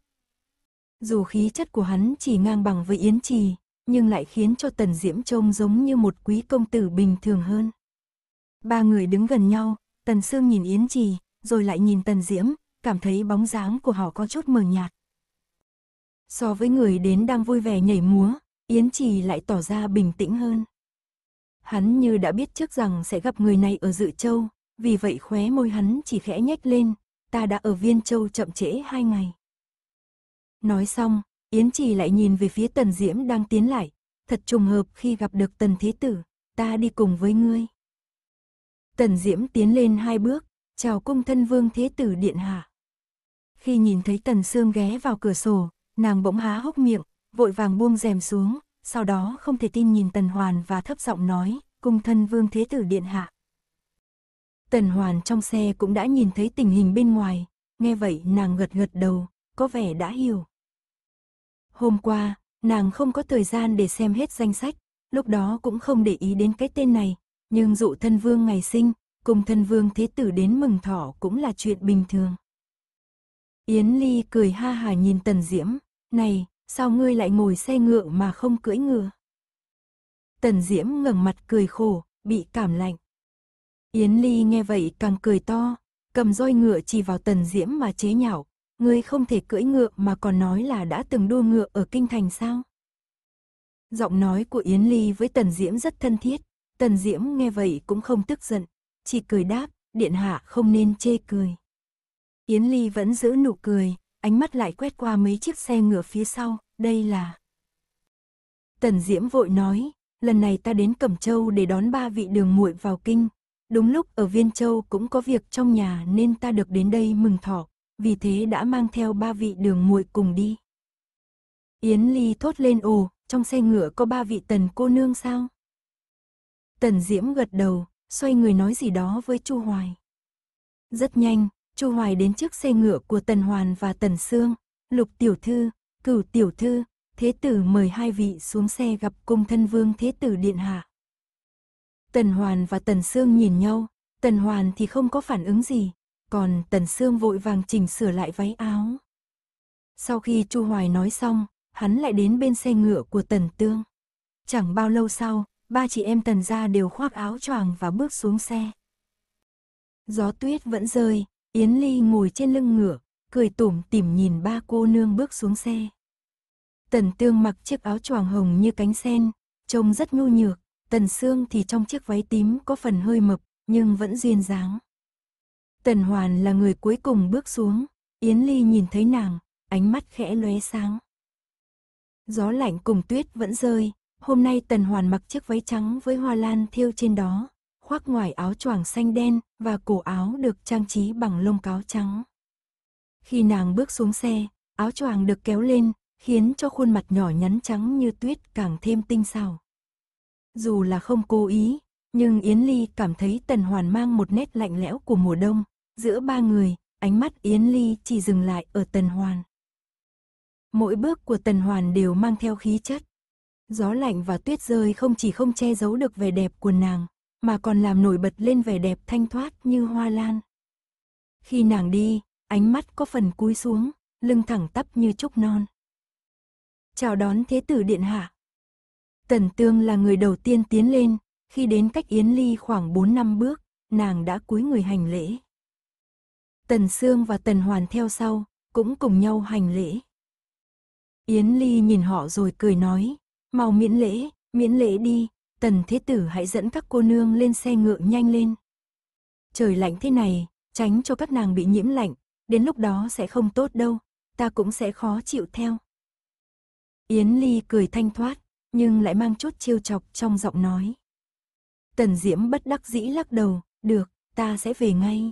Dù khí chất của hắn chỉ ngang bằng với Yến Trì, nhưng lại khiến cho Tần Diễm trông giống như một quý công tử bình thường hơn. Ba người đứng gần nhau, Tần Sương nhìn Yến Trì, rồi lại nhìn Tần Diễm, cảm thấy bóng dáng của họ có chút mờ nhạt. So với người đến đang vui vẻ nhảy múa, Yến Trì lại tỏ ra bình tĩnh hơn. Hắn như đã biết trước rằng sẽ gặp người này ở dự châu, vì vậy khóe môi hắn chỉ khẽ nhếch lên, ta đã ở viên châu chậm trễ hai ngày. Nói xong, Yến Trì lại nhìn về phía Tần Diễm đang tiến lại, thật trùng hợp khi gặp được Tần Thế Tử, ta đi cùng với ngươi. Tần Diễm tiến lên hai bước, chào cung thân vương Thế Tử Điện Hạ. Khi nhìn thấy Tần Sương ghé vào cửa sổ, Nàng bỗng há hốc miệng, vội vàng buông rèm xuống, sau đó không thể tin nhìn Tần Hoàn và thấp giọng nói, cung thân vương thế tử điện hạ. Tần Hoàn trong xe cũng đã nhìn thấy tình hình bên ngoài, nghe vậy nàng gật gật đầu, có vẻ đã hiểu. Hôm qua, nàng không có thời gian để xem hết danh sách, lúc đó cũng không để ý đến cái tên này, nhưng dụ thân vương ngày sinh, cùng thân vương thế tử đến mừng thọ cũng là chuyện bình thường. Yến Ly cười ha hà nhìn Tần Diễm, này, sao ngươi lại ngồi xe ngựa mà không cưỡi ngựa? Tần Diễm ngẩng mặt cười khổ, bị cảm lạnh. Yến Ly nghe vậy càng cười to, cầm roi ngựa chỉ vào Tần Diễm mà chế nhạo, ngươi không thể cưỡi ngựa mà còn nói là đã từng đua ngựa ở kinh thành sao? Giọng nói của Yến Ly với Tần Diễm rất thân thiết, Tần Diễm nghe vậy cũng không tức giận, chỉ cười đáp, điện hạ không nên chê cười. Yến Ly vẫn giữ nụ cười, ánh mắt lại quét qua mấy chiếc xe ngựa phía sau, đây là... Tần Diễm vội nói, lần này ta đến Cẩm Châu để đón ba vị đường muội vào kinh. Đúng lúc ở Viên Châu cũng có việc trong nhà nên ta được đến đây mừng thọ, vì thế đã mang theo ba vị đường muội cùng đi. Yến Ly thốt lên ồ, trong xe ngựa có ba vị tần cô nương sao? Tần Diễm gật đầu, xoay người nói gì đó với Chu Hoài. Rất nhanh, Chu Hoài đến trước xe ngựa của Tần Hoàn và Tần Sương, Lục Tiểu Thư, Cửu Tiểu Thư, Thế Tử mời hai vị xuống xe gặp cung thân vương Thế Tử Điện Hạ. Tần Hoàn và Tần Sương nhìn nhau, Tần Hoàn thì không có phản ứng gì, còn Tần Sương vội vàng chỉnh sửa lại váy áo. Sau khi Chu Hoài nói xong, hắn lại đến bên xe ngựa của Tần Tương. Chẳng bao lâu sau, ba chị em Tần gia đều khoác áo choàng và bước xuống xe. Gió tuyết vẫn rơi, Yến Ly ngồi trên lưng ngựa, cười tủm tỉm nhìn ba cô nương bước xuống xe. Tần Tương mặc chiếc áo choàng hồng như cánh sen, trông rất nhu nhược, Tần Sương thì trong chiếc váy tím có phần hơi mập, nhưng vẫn duyên dáng. Tần Hoàn là người cuối cùng bước xuống, Yến Ly nhìn thấy nàng, ánh mắt khẽ lóe sáng. Gió lạnh cùng tuyết vẫn rơi, hôm nay Tần Hoàn mặc chiếc váy trắng với hoa lan thiêu trên đó, khoác ngoài áo choàng xanh đen và cổ áo được trang trí bằng lông cáo trắng. Khi nàng bước xuống xe, áo choàng được kéo lên, khiến cho khuôn mặt nhỏ nhắn trắng như tuyết càng thêm tinh xảo. Dù là không cố ý, nhưng Yến Ly cảm thấy Tần Hoàn mang một nét lạnh lẽo của mùa đông, giữa ba người, ánh mắt Yến Ly chỉ dừng lại ở Tần Hoàn. Mỗi bước của Tần Hoàn đều mang theo khí chất. Gió lạnh và tuyết rơi không chỉ không che giấu được vẻ đẹp của nàng, mà còn làm nổi bật lên vẻ đẹp thanh thoát như hoa lan. Khi nàng đi, ánh mắt có phần cúi xuống, lưng thẳng tắp như trúc non. Chào đón Thế tử Điện Hạ. Tần Tương là người đầu tiên tiến lên, khi đến cách Yến Ly khoảng 4 năm bước, nàng đã cúi người hành lễ. Tần Sương và Tần Hoàn theo sau, cũng cùng nhau hành lễ. Yến Ly nhìn họ rồi cười nói, mau miễn lễ, miễn lễ đi, tần thế tử hãy dẫn các cô nương lên xe ngựa nhanh lên. Trời lạnh thế này, tránh cho các nàng bị nhiễm lạnh, đến lúc đó sẽ không tốt đâu, ta cũng sẽ khó chịu theo. Yến Ly cười thanh thoát, nhưng lại mang chút chiêu chọc trong giọng nói. Tần Diễm bất đắc dĩ lắc đầu, được, ta sẽ về ngay.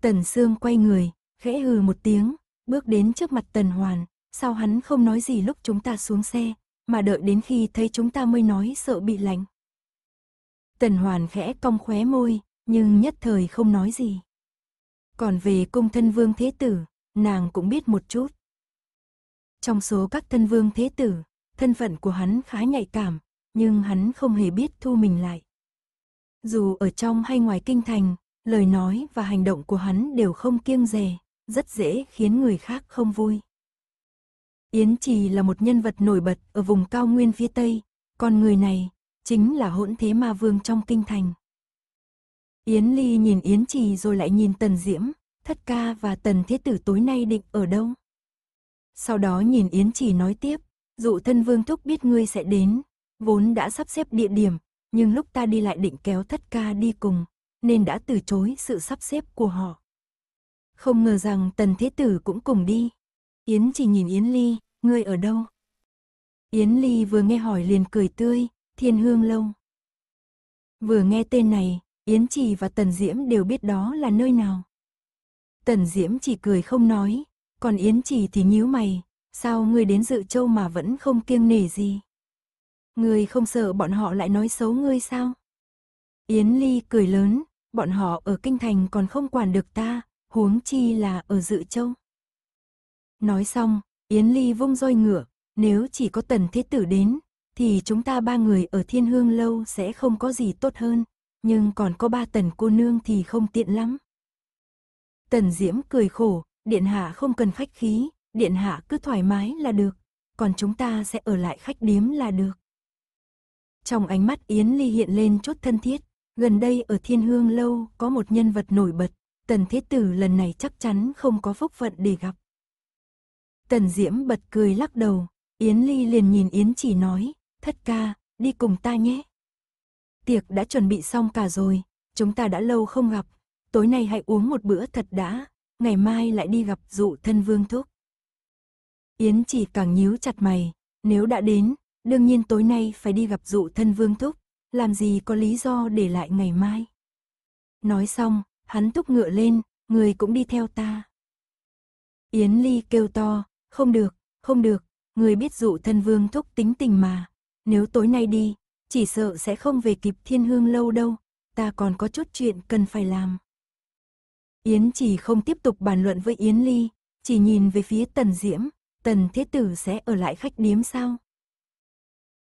Tần Sương quay người, khẽ hừ một tiếng, bước đến trước mặt Tần Hoàn, sao hắn không nói gì lúc chúng ta xuống xe, mà đợi đến khi thấy chúng ta mới nói sợ bị lạnh. Tần Hoàn khẽ cong khóe môi, nhưng nhất thời không nói gì. Còn về cung thân vương thế tử, nàng cũng biết một chút. Trong số các thân vương thế tử, thân phận của hắn khá nhạy cảm, nhưng hắn không hề biết thu mình lại. Dù ở trong hay ngoài kinh thành, lời nói và hành động của hắn đều không kiêng dè, rất dễ khiến người khác không vui. Yến Trì là một nhân vật nổi bật ở vùng cao nguyên phía Tây, con người này chính là hỗn thế ma vương trong kinh thành. Yến Ly nhìn Yến Trì rồi lại nhìn Tần Diễm, Thất Ca và Tần Thế Tử tối nay định ở đâu. Sau đó nhìn Yến Trì nói tiếp, dụ thân vương thúc biết ngươi sẽ đến, vốn đã sắp xếp địa điểm, nhưng lúc ta đi lại định kéo Thất Ca đi cùng, nên đã từ chối sự sắp xếp của họ. Không ngờ rằng Tần Thế Tử cũng cùng đi, Yến chỉ nhìn Yến Ly, ngươi ở đâu? Yến Ly vừa nghe hỏi liền cười tươi, thiên hương lâu. Vừa nghe tên này, Yến Trì và Tần Diễm đều biết đó là nơi nào. Tần Diễm chỉ cười không nói, còn Yến Trì thì nhíu mày, sao ngươi đến dự châu mà vẫn không kiêng nể gì? Ngươi không sợ bọn họ lại nói xấu ngươi sao? Yến Ly cười lớn, bọn họ ở kinh thành còn không quản được ta, huống chi là ở dự châu. Nói xong, Yến Ly vung roi ngựa. nếu chỉ có tần thế tử đến, thì chúng ta ba người ở thiên hương lâu sẽ không có gì tốt hơn, nhưng còn có ba tần cô nương thì không tiện lắm. Tần Diễm cười khổ, điện hạ không cần khách khí, điện hạ cứ thoải mái là được, còn chúng ta sẽ ở lại khách điếm là được. Trong ánh mắt Yến Ly hiện lên chút thân thiết, gần đây ở thiên hương lâu có một nhân vật nổi bật, tần thế tử lần này chắc chắn không có phúc phận để gặp. Tần Diễm bật cười lắc đầu, Yến Ly liền nhìn Yến chỉ nói, thất ca, đi cùng ta nhé. Tiệc đã chuẩn bị xong cả rồi, chúng ta đã lâu không gặp, tối nay hãy uống một bữa thật đã, ngày mai lại đi gặp dụ thân vương thúc. Yến chỉ càng nhíu chặt mày, nếu đã đến, đương nhiên tối nay phải đi gặp dụ thân vương thúc, làm gì có lý do để lại ngày mai. Nói xong, hắn thúc ngựa lên, người cũng đi theo ta. Yến Ly kêu to, không được, không được, người biết dụ thân vương thúc tính tình mà. Nếu tối nay đi, chỉ sợ sẽ không về kịp thiên hương lâu đâu, ta còn có chút chuyện cần phải làm. Yến chỉ không tiếp tục bàn luận với Yến Ly, chỉ nhìn về phía Tần Diễm, Tần Thế Tử sẽ ở lại khách điếm sao?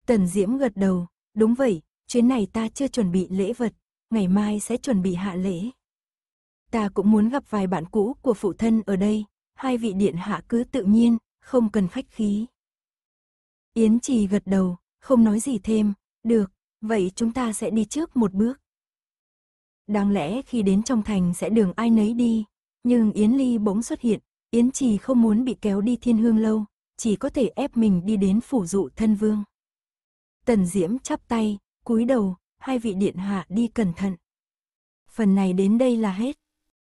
Tần Diễm gật đầu, đúng vậy, chuyến này ta chưa chuẩn bị lễ vật, ngày mai sẽ chuẩn bị hạ lễ. Ta cũng muốn gặp vài bạn cũ của phụ thân ở đây, hai vị điện hạ cứ tự nhiên, không cần khách khí. Yến Trì gật đầu, không nói gì thêm, được, vậy chúng ta sẽ đi trước một bước. Đáng lẽ khi đến trong thành sẽ đường ai nấy đi, nhưng Yến Ly bỗng xuất hiện, Yến Trì không muốn bị kéo đi thiên hương lâu, chỉ có thể ép mình đi đến phủ dụ thân vương. Tần Diễm chắp tay, cúi đầu, hai vị điện hạ đi cẩn thận. Phần này đến đây là hết.